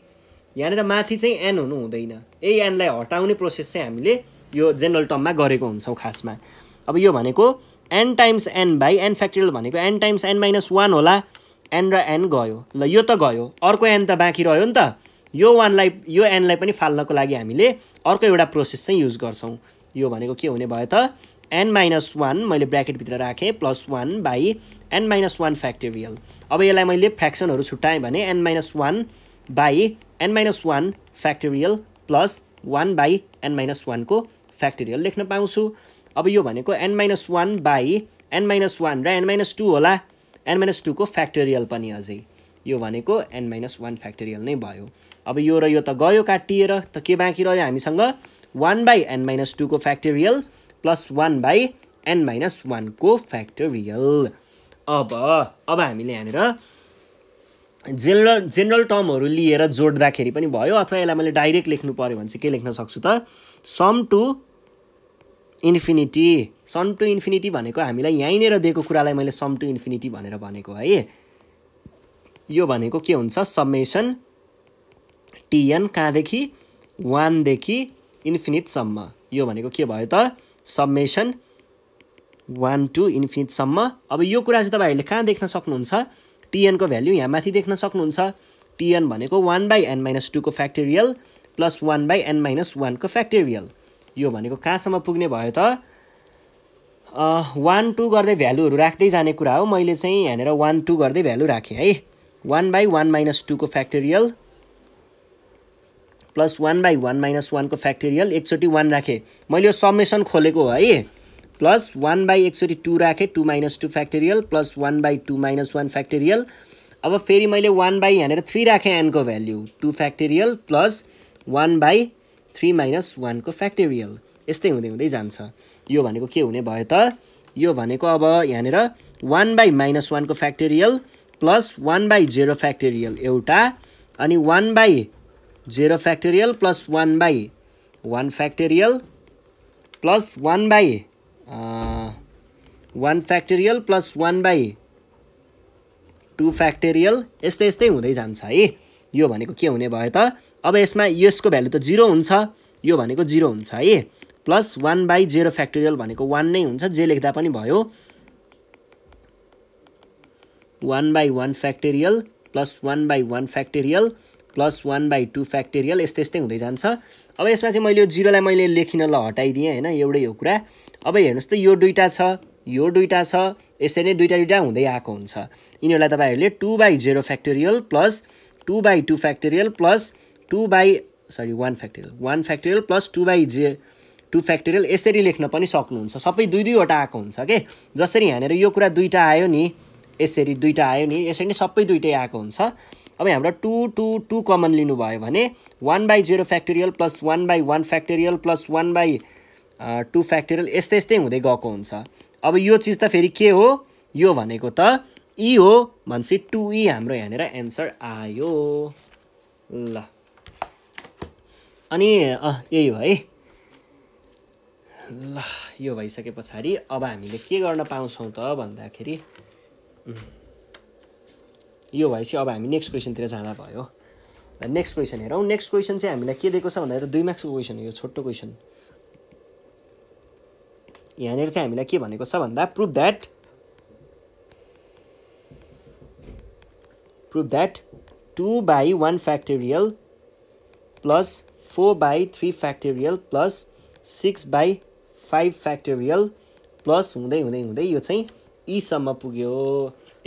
यहाँनिर माथि चाहिँ एन हुनु हुँदैन यही एनलाई हटाउने प्रोसेस चाहिँ हामीले यो जेनरल टर्ममा गरेको हुन्छौँ खासमा अब यो भनेको an times N by N factorial भनेको an times an minus one होला एन र एन गयो ल यो त गयो अर्को एन त बाँकी रह्यो नि त यो वानलाई यो एनलाई पनि फाल्नको लागि हामीले अर्को एउटा प्रोसेस चाहिँ युज गर्छौँ यो भनेको के हुने भयो त एन माइनस वान मैले ब्राकेटभित्र राखेँ plus one by an minus one factorial अब यसलाई मैले फ्याक्सनहरू छुट्याएँ भने N minus one by an minus one factorial plus one by an minus वानको फ्याक्टोरियल लेख्न पाउँछु अब यो भनेको an minus one by an minus one र एन माइनस टू होला एन माइनस टूको फ्याक्टोरियल पनि अझै यो भनेको एन माइनस वान फ्याक्टोरियल नै भयो अब यो र यो त गयो काटिएर त के बाँकी रह्यो हामीसँग वान बाई एन माइनस टूको factorial plus one by an minus वानको फ्याक्टोरियल अब अब हामीले यहाँनिर जेनरल जेनरल टर्महरू लिएर जोड्दाखेरि पनि भयो अथवा यसलाई मैले डाइरेक्ट लेख्नु पऱ्यो भने चाहिँ के लेख्न सक्छु त sum to infinity sum to infinity भनेको हामीलाई यहीँनिर दिएको कुरालाई मैले सम टु इन्फिनिटी भनेर भनेको है यो भनेको के हुन्छ समेसन टिएन कहाँदेखि वानदेखि इन्फिनिटसम्म यो भनेको के भयो त सबमेसन वान टू इन्फिनिटसम्म अब यो कुरा चाहिँ तपाईँहरूले कहाँ देख्न सक्नुहुन्छ टिएनको भेल्यु यहाँ माथि देख्न सक्नुहुन्छ टिएन भनेको वान बाई एन माइनस टूको factorial plus one by an minus वानको फ्याक्टेरियल यो भनेको कहाँसम्म पुग्ने भयो त वान टू गर्दै भ्यालुहरू राख्दै जाने कुरा हो मैले चाहिँ यहाँनिर वान टू गर्दै भ्यालु राखेँ है वान बाई वान माइनस टूको factorial plus one by one minus वानको फ्याक्टेरियल एकचोटि वान राखेँ मैले यो समेसन खोलेको हो है प्लस वान बाई एकचोटि टू राखेँ two minus two factorial plus one by two minus one factorial अब फेरि मैले वान बाई यहाँनिर थ्री राखेँ एनको value two factorial plus one by three minus वानको फ्याक्टेरियल यस्तै हुँदै हुँदै जान्छ यो भनेको के हुने भयो त यो भनेको अब यहाँनिर वान बाई माइनस वानको factorial plus one by zero factorial एउटा अनि one by zero factorial plus one by one factorial plus one by one factorial plus one by two factorial यस्तै यस्तै हुँदै जान्छ है यो भनेको के हुने भयो त अब यसमा यसको भ्यालु त जिरो हुन्छ यो भनेको जिरो हुन्छ है plus one by zero factorial भनेको वान नै हुन्छ जे लेख्दा पनि भयो one by one factorial plus one by one factorial plus one by two factorial यस्तै यस्तै हुँदै जान्छ अब यसमा चाहिँ मैले यो जिरोलाई मैले लेखिन ल हटाइदिएँ होइन एउटै हो कुरा अब हेर्नुहोस् त यो दुइटा छ यो दुइटा छ यसरी नै दुइटा दुइटा हुँदै आएको हुन्छ यिनीहरूलाई तपाईँहरूले two by zero factorial plus two by two factorial plus two by sorry one factorial one factorial plus two by जे टु फ्याक्टोरियल यसरी लेख्न पनि सक्नुहुन्छ सबै दुई दुईवटा आएको हुन्छ के जसरी यहाँनिर यो कुरा दुइटा आयो नि यसरी दुइटा आयो नि यसरी नै सबै दुइटै आएको हुन्छ अब यहाँबाट टू टू टू कमन लिनुभयो भने one by zero factorial plus one by one factorial plus one by two factorial यस्तै यस्तै हुँदै गएको हुन्छ अब यो चिज त फेरि के हो यो भनेको त ई e हो भनेपछि टु ई e हाम्रो यहाँनिर एन्सर आयो ल अनि यही हो है ल यो भइसके पछाडि अब हामीले के गर्न पाउँछौँ त भन्दाखेरि यो भएपछि अब हामी नेक्स्ट क्वेसनतिर जाँदा भयो नेक्स्ट क्वेसन हेरौँ नेक्स्ट क्वेसन चाहिँ हामीलाई के दिएको छ भन्दाखेरि दुई मार्क्सको क्वेसन हो यो छोटो क्वेसन यहाँनिर चाहिँ हामीलाई के भनेको छ भन्दा proof that prove that two by one factorial plus four by three factorial plus six by five factorial plus हुँदै हुँदै हुँदै यो चाहिँ ईसम्म e पुग्यो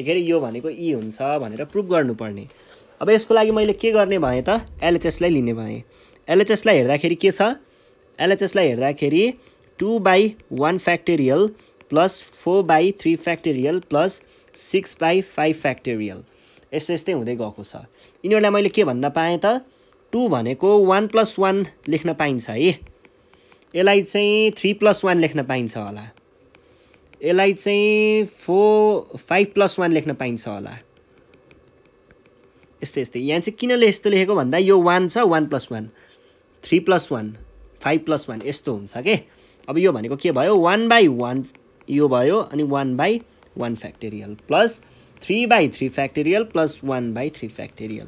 के अरे यो भनेको ई हुन्छ भनेर प्रुभ गर्नुपर्ने अब यसको लागि मैले के गर्ने भएँ त एलएचएसलाई लिने भएँ एलएचएसलाई हेर्दाखेरि के छ एलएचएसलाई हेर्दाखेरि two by one factorial plus four by three factorial plus six by five factorial यस्तै यस्तै हुँदै गएको छ यिनीहरूलाई मैले के भन्न पाएँ त टु भनेको वान प्लस वान लेख्न पाइन्छ है यसलाई चाहिँ थ्री प्लस वान लेख्न पाइन्छ होला यसलाई चाहिँ फोर फाइभ प्लस वान लेख्न पाइन्छ होला यस्तै यस्तै यहाँ चाहिँ किनले यस्तो लेखेको भन्दा यो वान छ one plus one three plus one five plus one यस्तो हुन्छ के अब यो भनेको के भयो वान बाई वान यो भयो अनि one by one factorial plus three by three factorial plus one by three factorial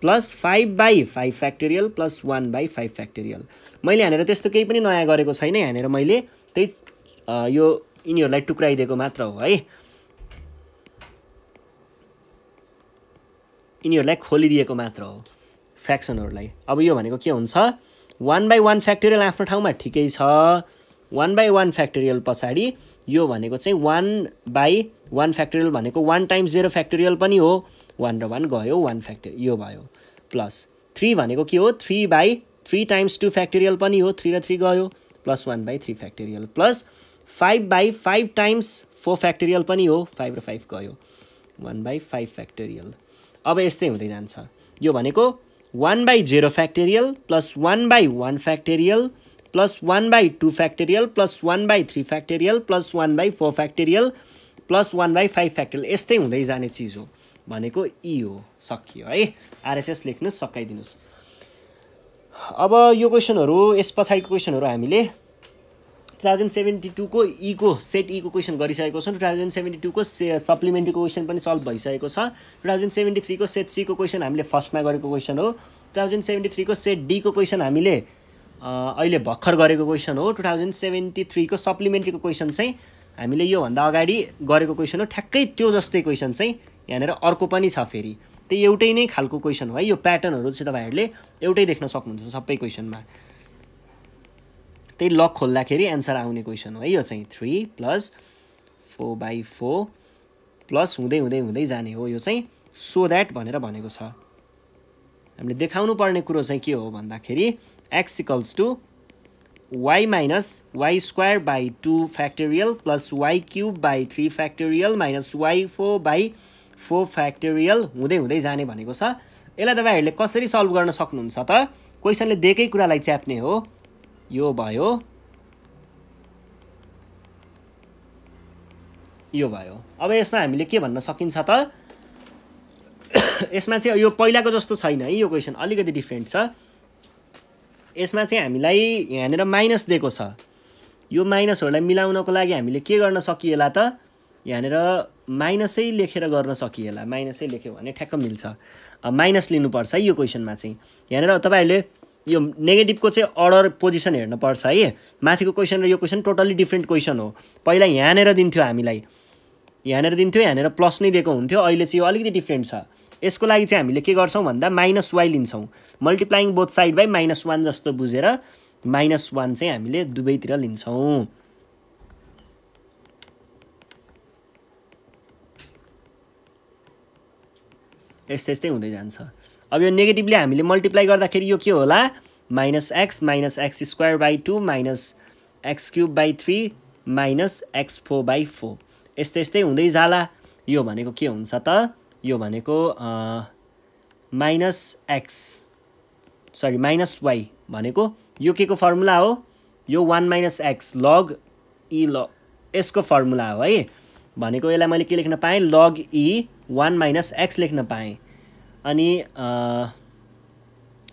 plus five by five factorial plus one by five factorial मैले यहाँनिर त्यस्तो केही पनि नयाँ गरेको छैन यहाँनिर मैले त्यही यो यिनीहरूलाई टुक्राइदिएको मात्र हो है यिनीहरूलाई खोलिदिएको मात्र हो फ्याक्सनहरूलाई अब यो भनेको के हुन्छ वान बाई वान फ्याक्टोरियल आफ्नो ठाउँमा ठिकै छ वान बाई वान फ्याक्टोरियल पछाडि यो भनेको चाहिँ वान बाई वान फ्याक्टोरियल भनेको वान टाइम्स जेरो फ्याक्टोरियल पनि हो वान र वान गयो वान फ्याक्टर यो भयो प्लस थ्री भनेको के हो three by three times two factorial पनि हो थ्री र थ्री गयो plus one by three factorial plus five by five times four factorial पनि हो फाइभ र फाइभ गयो वान बाई फाइभ फ्याक्टोरियल अब यस्तै हुँदै जान्छ यो भनेको one by zero factorial plus one by one factorial plus one by two factorial plus one by three factorial plus one by four factorial plus one by five factorial यस्तै हुँदै जाने चिज हो भनेको यी e हो सकियो है आरएचएस लेख्नु सकाइदिनुहोस् अब यो क्वेसनहरू यस पछाडिको क्वेसनहरू हामीले टु थाउजन्ड सेभेन्टी टूको इको सेट इको क्वेसन गरिसकेको छ टु थाउजन्ड सेभेन्टी टूको से सप्लिमेन्ट्रीको क्वेसन पनि सल्भ भइसकेको छ टु थाउजन्ड सेभेन्टी थ्रीको सेट सीको क्वेसन हामीले फर्स्टमा गरेको क्वेसन हो टु थाउजन्ड सेभेन्टी थ्रीको सेट डीको क्वेसन हामीले अहिले भर्खर गरेको क्वेसन हो टु थाउजन्ड सेभेन्टी थ्रीको सप्लिमेन्ट्रीको क्वेसन चाहिँ हामीले योभन्दा अगाडि गरेको क्वेसन हो ठ्याक्कै त्यो जस्तै क्वेसन चाहिँ यहाँनिर अर्को पनि छ फेरि त्यही एउटै नै खालको क्वेसन हो है यो प्याटर्नहरू चाहिँ तपाईँहरूले एउटै देख्न सक्नुहुन्छ सबै क्वेसनमा त्यही लक खोल्दाखेरि एन्सर आउने क्वेसन हो है यो चाहिँ three plus four by four plus हुँदै हुँदै हुँदै जाने हो यो चाहिँ सो द्याट भनेर भनेको छ हामीले देखाउनु पर्ने कुरो चाहिँ के हो भन्दाखेरि x equals to Y minus Y square by two factorial plus Y cube by three factorial minus y four by four factorial हुँदै हुँदै जाने भनेको छ यसलाई तपाईँहरूले कसरी सल्भ गर्न सक्नुहुन्छ त क्वेसनले दिएकै कुरालाई च्याप्ने हो यो भयो यो भयो अब यसमा हामीले के भन्न सकिन्छ त यसमा चाहिँ यो पहिलाको जस्तो छैन है यो क्वेसन अलिकति डिफ्रेन्ट छ यसमा चाहिँ हामीलाई यहाँनिर माइनस दिएको छ यो माइनसहरूलाई मिलाउनको लागि हामीले के गर्न सकिएला त यहाँनिर माइनसै लेखेर गर्न सकिएला माइनसै लेख्यो भने ठ्याक्क मिल्छ माइनस लिनुपर्छ है यो क्वेसनमा चाहिँ यहाँनिर तपाईँहरूले यो नेगेटिभको चाहिँ अर्डर पोजिसन हेर्नुपर्छ है माथिको क्वेसन र यो क्वेसन टोटल्ली डिफ्रेन्ट क्वेसन हो पहिला यहाँनिर दिन्थ्यो हामीलाई यहाँनिर दिन्थ्यो यहाँनिर प्लस नै दिएको हुन्थ्यो अहिले चाहिँ यो अलिकति डिफ्रेन्ट छ यसको लागि चाहिँ हामीले के गर्छौँ भन्दा माइनस वाइ लिन्छौँ multiplying both side by minus one जस्तो बुझेर माइनस वान चाहिँ हामीले दुवैतिर लिन्छौँ यस्तै यस्तै हुँदै जान्छ अब यो नेगेटिभले हामीले मल्टिप्लाई गर्दाखेरि यो के होला minus x minus x square by two minus x cube by three minus x four by four यस्तै यस्तै हुँदै जाला यो भनेको के हुन्छ त यो भनेको minus x sorry minus y भनेको यो के को फर्मुला हो यो one minus x log e ल यसको फर्मुला हो है भनेको यसलाई मैले के लेख्न पाएँ log e one minus x लेख्न पाएँ अनि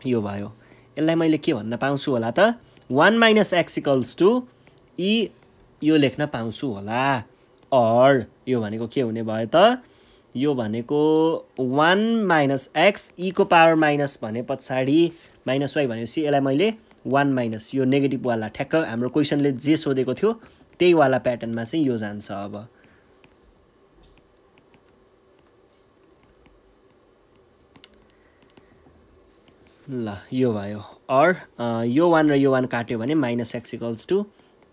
यो भयो यसलाई मैले के भन्न पाउँछु होला त one minus x equals to e यो लेख्न पाउँछु होला अर यो भनेको के हुने भयो त यो भनेको वान माइनस एक्स ईको पावर माइनस भने पछाडि माइनस वाई भनेपछि यसलाई मैले वान माइनस यो नेगेटिभवाला ठ्याक्क हाम्रो क्वेसनले जे सोधेको थियो त्यहीवाला प्याटर्नमा चाहिँ यो जान्छ अब ल यो भयो अर यो वान र यो वान काट्यो भने minus x equals to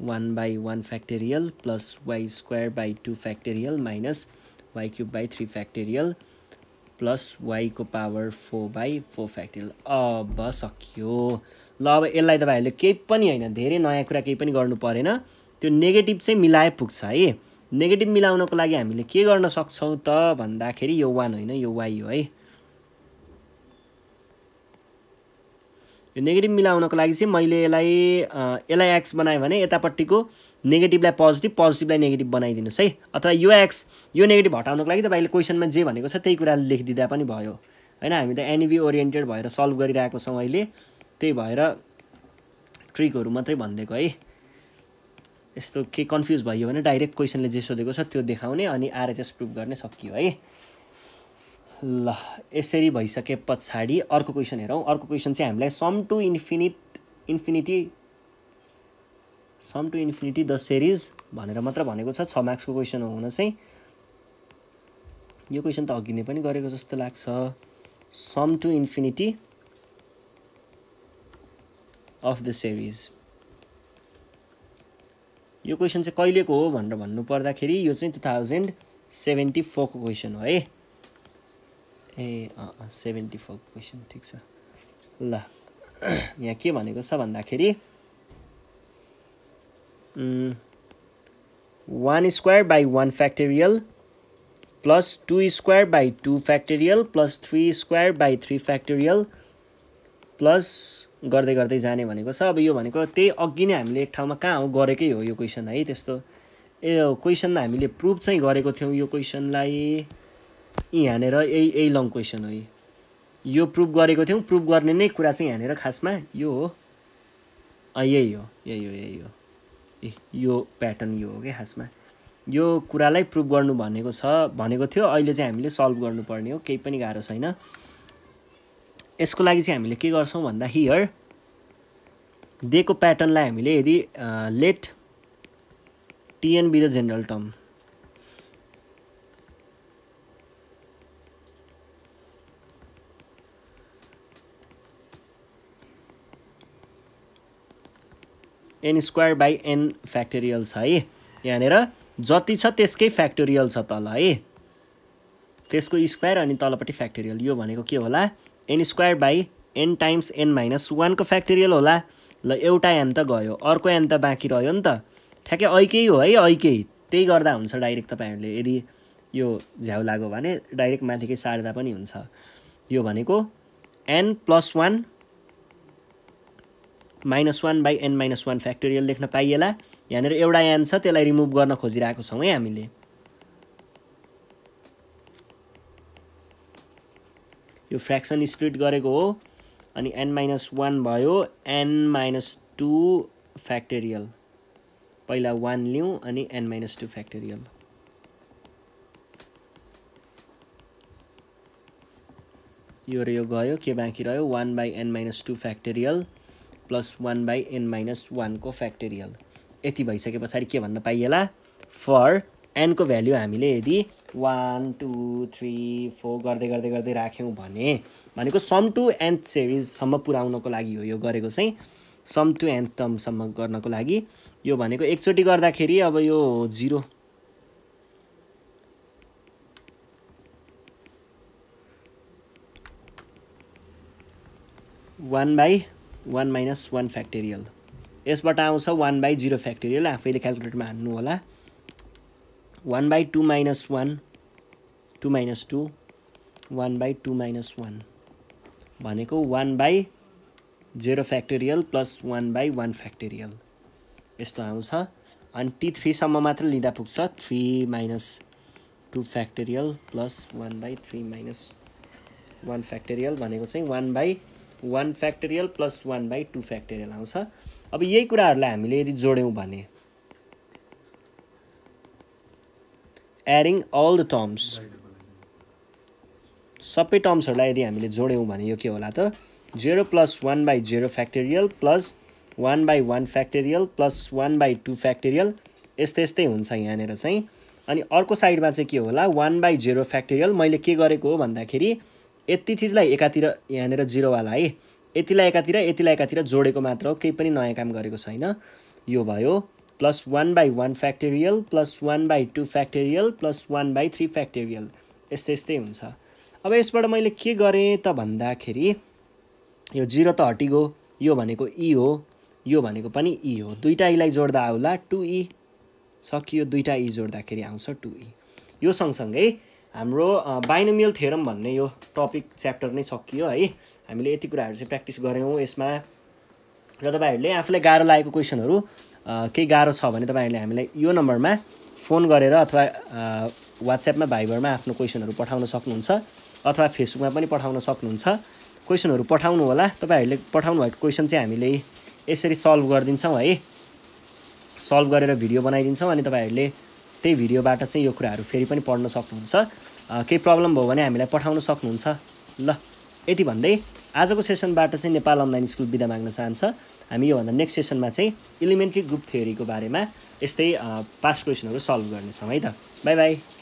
one by one factorial plus y square by two factorial minus y cube by three factorial plus वाइको power four by four factorial अब सकियो ल अब यसलाई तपाईँहरूले केही पनि होइन धेरै नयाँ कुरा केही पनि गर्नु परेन त्यो नेगेटिभ चाहिँ मिलाए पुग्छ है नेगेटिभ मिलाउनको लागि हामीले के गर्न सक्छौँ त भन्दाखेरि यो वान होइन यो वाइ हो है यो नेगेटिभ मिलाउनको लागि चाहिँ मैले यसलाई यसलाई एक्स बनाएँ भने यतापट्टिको नेगेटिभलाई पोजिटिभ पोजिटिभलाई नेगेटिभ बनाइदिनुहोस् है अथवा यो एक्स यो नेगेटिभ हटाउनको लागि तपाईँले क्वेसनमा जे भनेको छ त्यही कुरा लेखिदिँदा पनि भयो होइन हामी त एनिभी ओरिएन्टेड भएर सल्भ गरिरहेको छौँ अहिले त्यही भएर ट्रिकहरू मात्रै भनिदिएको है यस्तो के कन्फ्युज भयो भने डाइरेक्ट क्वेसनले जे सोधेको छ त्यो देखाउने अनि आरएचएस प्रुभ गर्ने सकियो है ल यसरी भइसके पछाडि अर्को क्वेसन हेरौँ अर्को क्वेसन चाहिँ हामीलाई sum to infinite infinity sum to infinity the series भनेर मात्र भनेको छ छ मार्क्सको क्वेसन हो हुन चाहिँ यो क्वेसन त अघि नै पनि गरेको जस्तो लाग्छ sum to infinity of the series यो क्वेसन चाहिँ कहिलेको हो भनेर भन्नुपर्दाखेरि यो चाहिँ टु थाउजन्ड सेभेन्टी फोरको क्वेसन हो है ए अँ सेभेन्टी फोर क्वेसन ठिक छ ल यहाँ के भनेको छ भन्दाखेरि one square by one factorial plus two square by two factorial plus three square by three factorial plus गर्दै गर्दै जाने भनेको छ अब यो भनेको त्यही अघि नै हामीले एक ठाउँमा कहाँ हो गरेकै हो यो क्वेसन है त्यस्तो ए क्वेसन हामीले प्रुभ चाहिँ गरेको थियौँ यो क्वेसनलाई यहाँनिर यही यही लङ क्वेसन हो यी यो प्रुभ गरेको थियौँ प्रुभ गर्ने नै कुरा चाहिँ यहाँनिर खासमा यो हो यही हो यही हो यही हो ए यो प्याटर्न यो हो क्या खासमा यो कुरालाई प्रुभ गर्नु भनेको छ भनेको थियो अहिले चाहिँ हामीले सल्भ गर्नुपर्ने हो केही पनि गाह्रो छैन यसको लागि चाहिँ हामीले के गर्छौँ भन्दा हियर दिएको प्याटर्नलाई हामीले यदि let T n be the general term n square by an factorial छ है यहाँनिर जति छ त्यसकै फ्याक्टोरियल छ तल है त्यसको स्क्वायर अनि तलपट्टि फ्याक्टोरियल यो भनेको के होला n square by n times an minus वानको फ्याक्टोरियल होला ल एउटा एन त गयो अर्को एन त बाँकी रह्यो नि त ठ्याक्कै ऐकै हो है ऐकै त्यही गर्दा हुन्छ डाइरेक्ट तपाईँहरूले यदि यो झ्याउ लाग्यो भने डाइरेक्ट माथिकै सार्दा पनि हुन्छ यो भनेको an plus one minus one by an minus one factorial लेख्न पाइएला यहाँनिर एउटा एन छ त्यसलाई रिमुभ गर्न खोजिरहेको छौँ है हामीले यो फ्रेक्सन स्प्लिट गरेको हो अनि एन माइनस वान भयो एन माइनस टू फ्याक्टोरियल पहिला वान लिउँ अनि एन माइनस टू फ्याक्टोरियल यो र यो गयो के बाँकी रह्यो one by an minus two factorial plus one by an minus वानको फ्याक्टेरियल यति भइसके पछाडि के भन्न पाइएला फर एनको भ्याल्यु हामीले यदि वान टू थ्री फोर गर्दै गर्दै गर्दै राख्यौँ भने भनेको सम टु एन्थ सिरिजसम्म पुऱ्याउनको लागि हो यो गरेको चाहिँ सम टु एन्थ टर्मसम्म गर्नको लागि यो भनेको एकचोटि गर्दाखेरि अब यो zero one by one minus one factorial यसबाट आउँछ वान बाई जिरो फ्याक्टेरियल आफैले क्यालकुलेटरमा हान्नु होला one by two minus one two minus two one by two minus one भनेको one by zero factorial plus one by one factorial यस्तो आउँछ अनि टी थ्रीसम्म मात्र लिँदा पुग्छ three minus two factorial plus one by three minus one factorial भनेको चाहिँ one by one factorial plus one by two factorial आउँछ अब यही कुराहरूलाई हामीले यदि जोड्यौँ भने एडिङ अल द टर्म्स सबै टर्म्सहरूलाई यदि हामीले जोड्यौँ भने यो के होला त zero plus one by zero factorial plus one by one factorial plus one by two factorial यस्तै यस्तै हुन्छ यहाँनिर चाहिँ अनि अर्को साइडमा चाहिँ के होला वान बाई जेरो फ्याक्टोरियल मैले के गरेको हो भन्दाखेरि यति चिजलाई एकातिर यहाँनिर जिरोवाला है यतिलाई एकातिर यतिलाई एकातिर जोडेको मात्र हो केही पनि नयाँ काम गरेको छैन यो भयो plus one by one factorial plus one by two factorial plus one by three factorial यस्तै यस्तै हुन्छ अब यसबाट मैले के गरेँ त भन्दाखेरि यो जिरो त हटिगो यो भनेको इ e हो यो भनेको पनि इ e हो दुईवटा इलाई e जोड्दा आउला टु ई सकियो दुईवटा ई जोड्दाखेरि आउँछ टु इ यो सँगसँगै हाम्रो बाइनोमियल थेरम भन्ने यो टपिक च्याप्टर नै सकियो है हामीले यति कुराहरू चाहिँ प्र्याक्टिस गऱ्यौँ यसमा र तपाईँहरूले आफूलाई गाह्रो लागेको क्वेसनहरू केही गाह्रो छ भने तपाईँहरूले हामीलाई यो नम्बरमा फोन गरेर अथवा वाट्सएपमा भाइबरमा आफ्नो क्वेसनहरू पठाउन सक्नुहुन्छ अथवा फेसबुकमा पनि पठाउन सक्नुहुन्छ क्वेसनहरू पठाउनु होला तपाईँहरूले पठाउनु भएको क्वेसन चाहिँ हामीले यसरी सल्भ गरिदिन्छौँ है सल्भ गरेर भिडियो बनाइदिन्छौँ अनि तपाईँहरूले त्यही भिडियोबाट चाहिँ यो कुराहरू फेरि पनि पढ्न सक्नुहुन्छ केही प्रब्लम भयो भने हामीलाई पठाउन सक्नुहुन्छ ल यति भन्दै आजको सेसनबाट चाहिँ नेपाल अनलाइन स्कुल बिदा माग्न चाहन्छ हामी योभन्दा नेक्स्ट सेसनमा चाहिँ इलिमेन्ट्री ग्रुप थ्योरीको बारेमा यस्तै पास क्वेसनहरू सल्भ गर्नेछौँ है त बाई बाई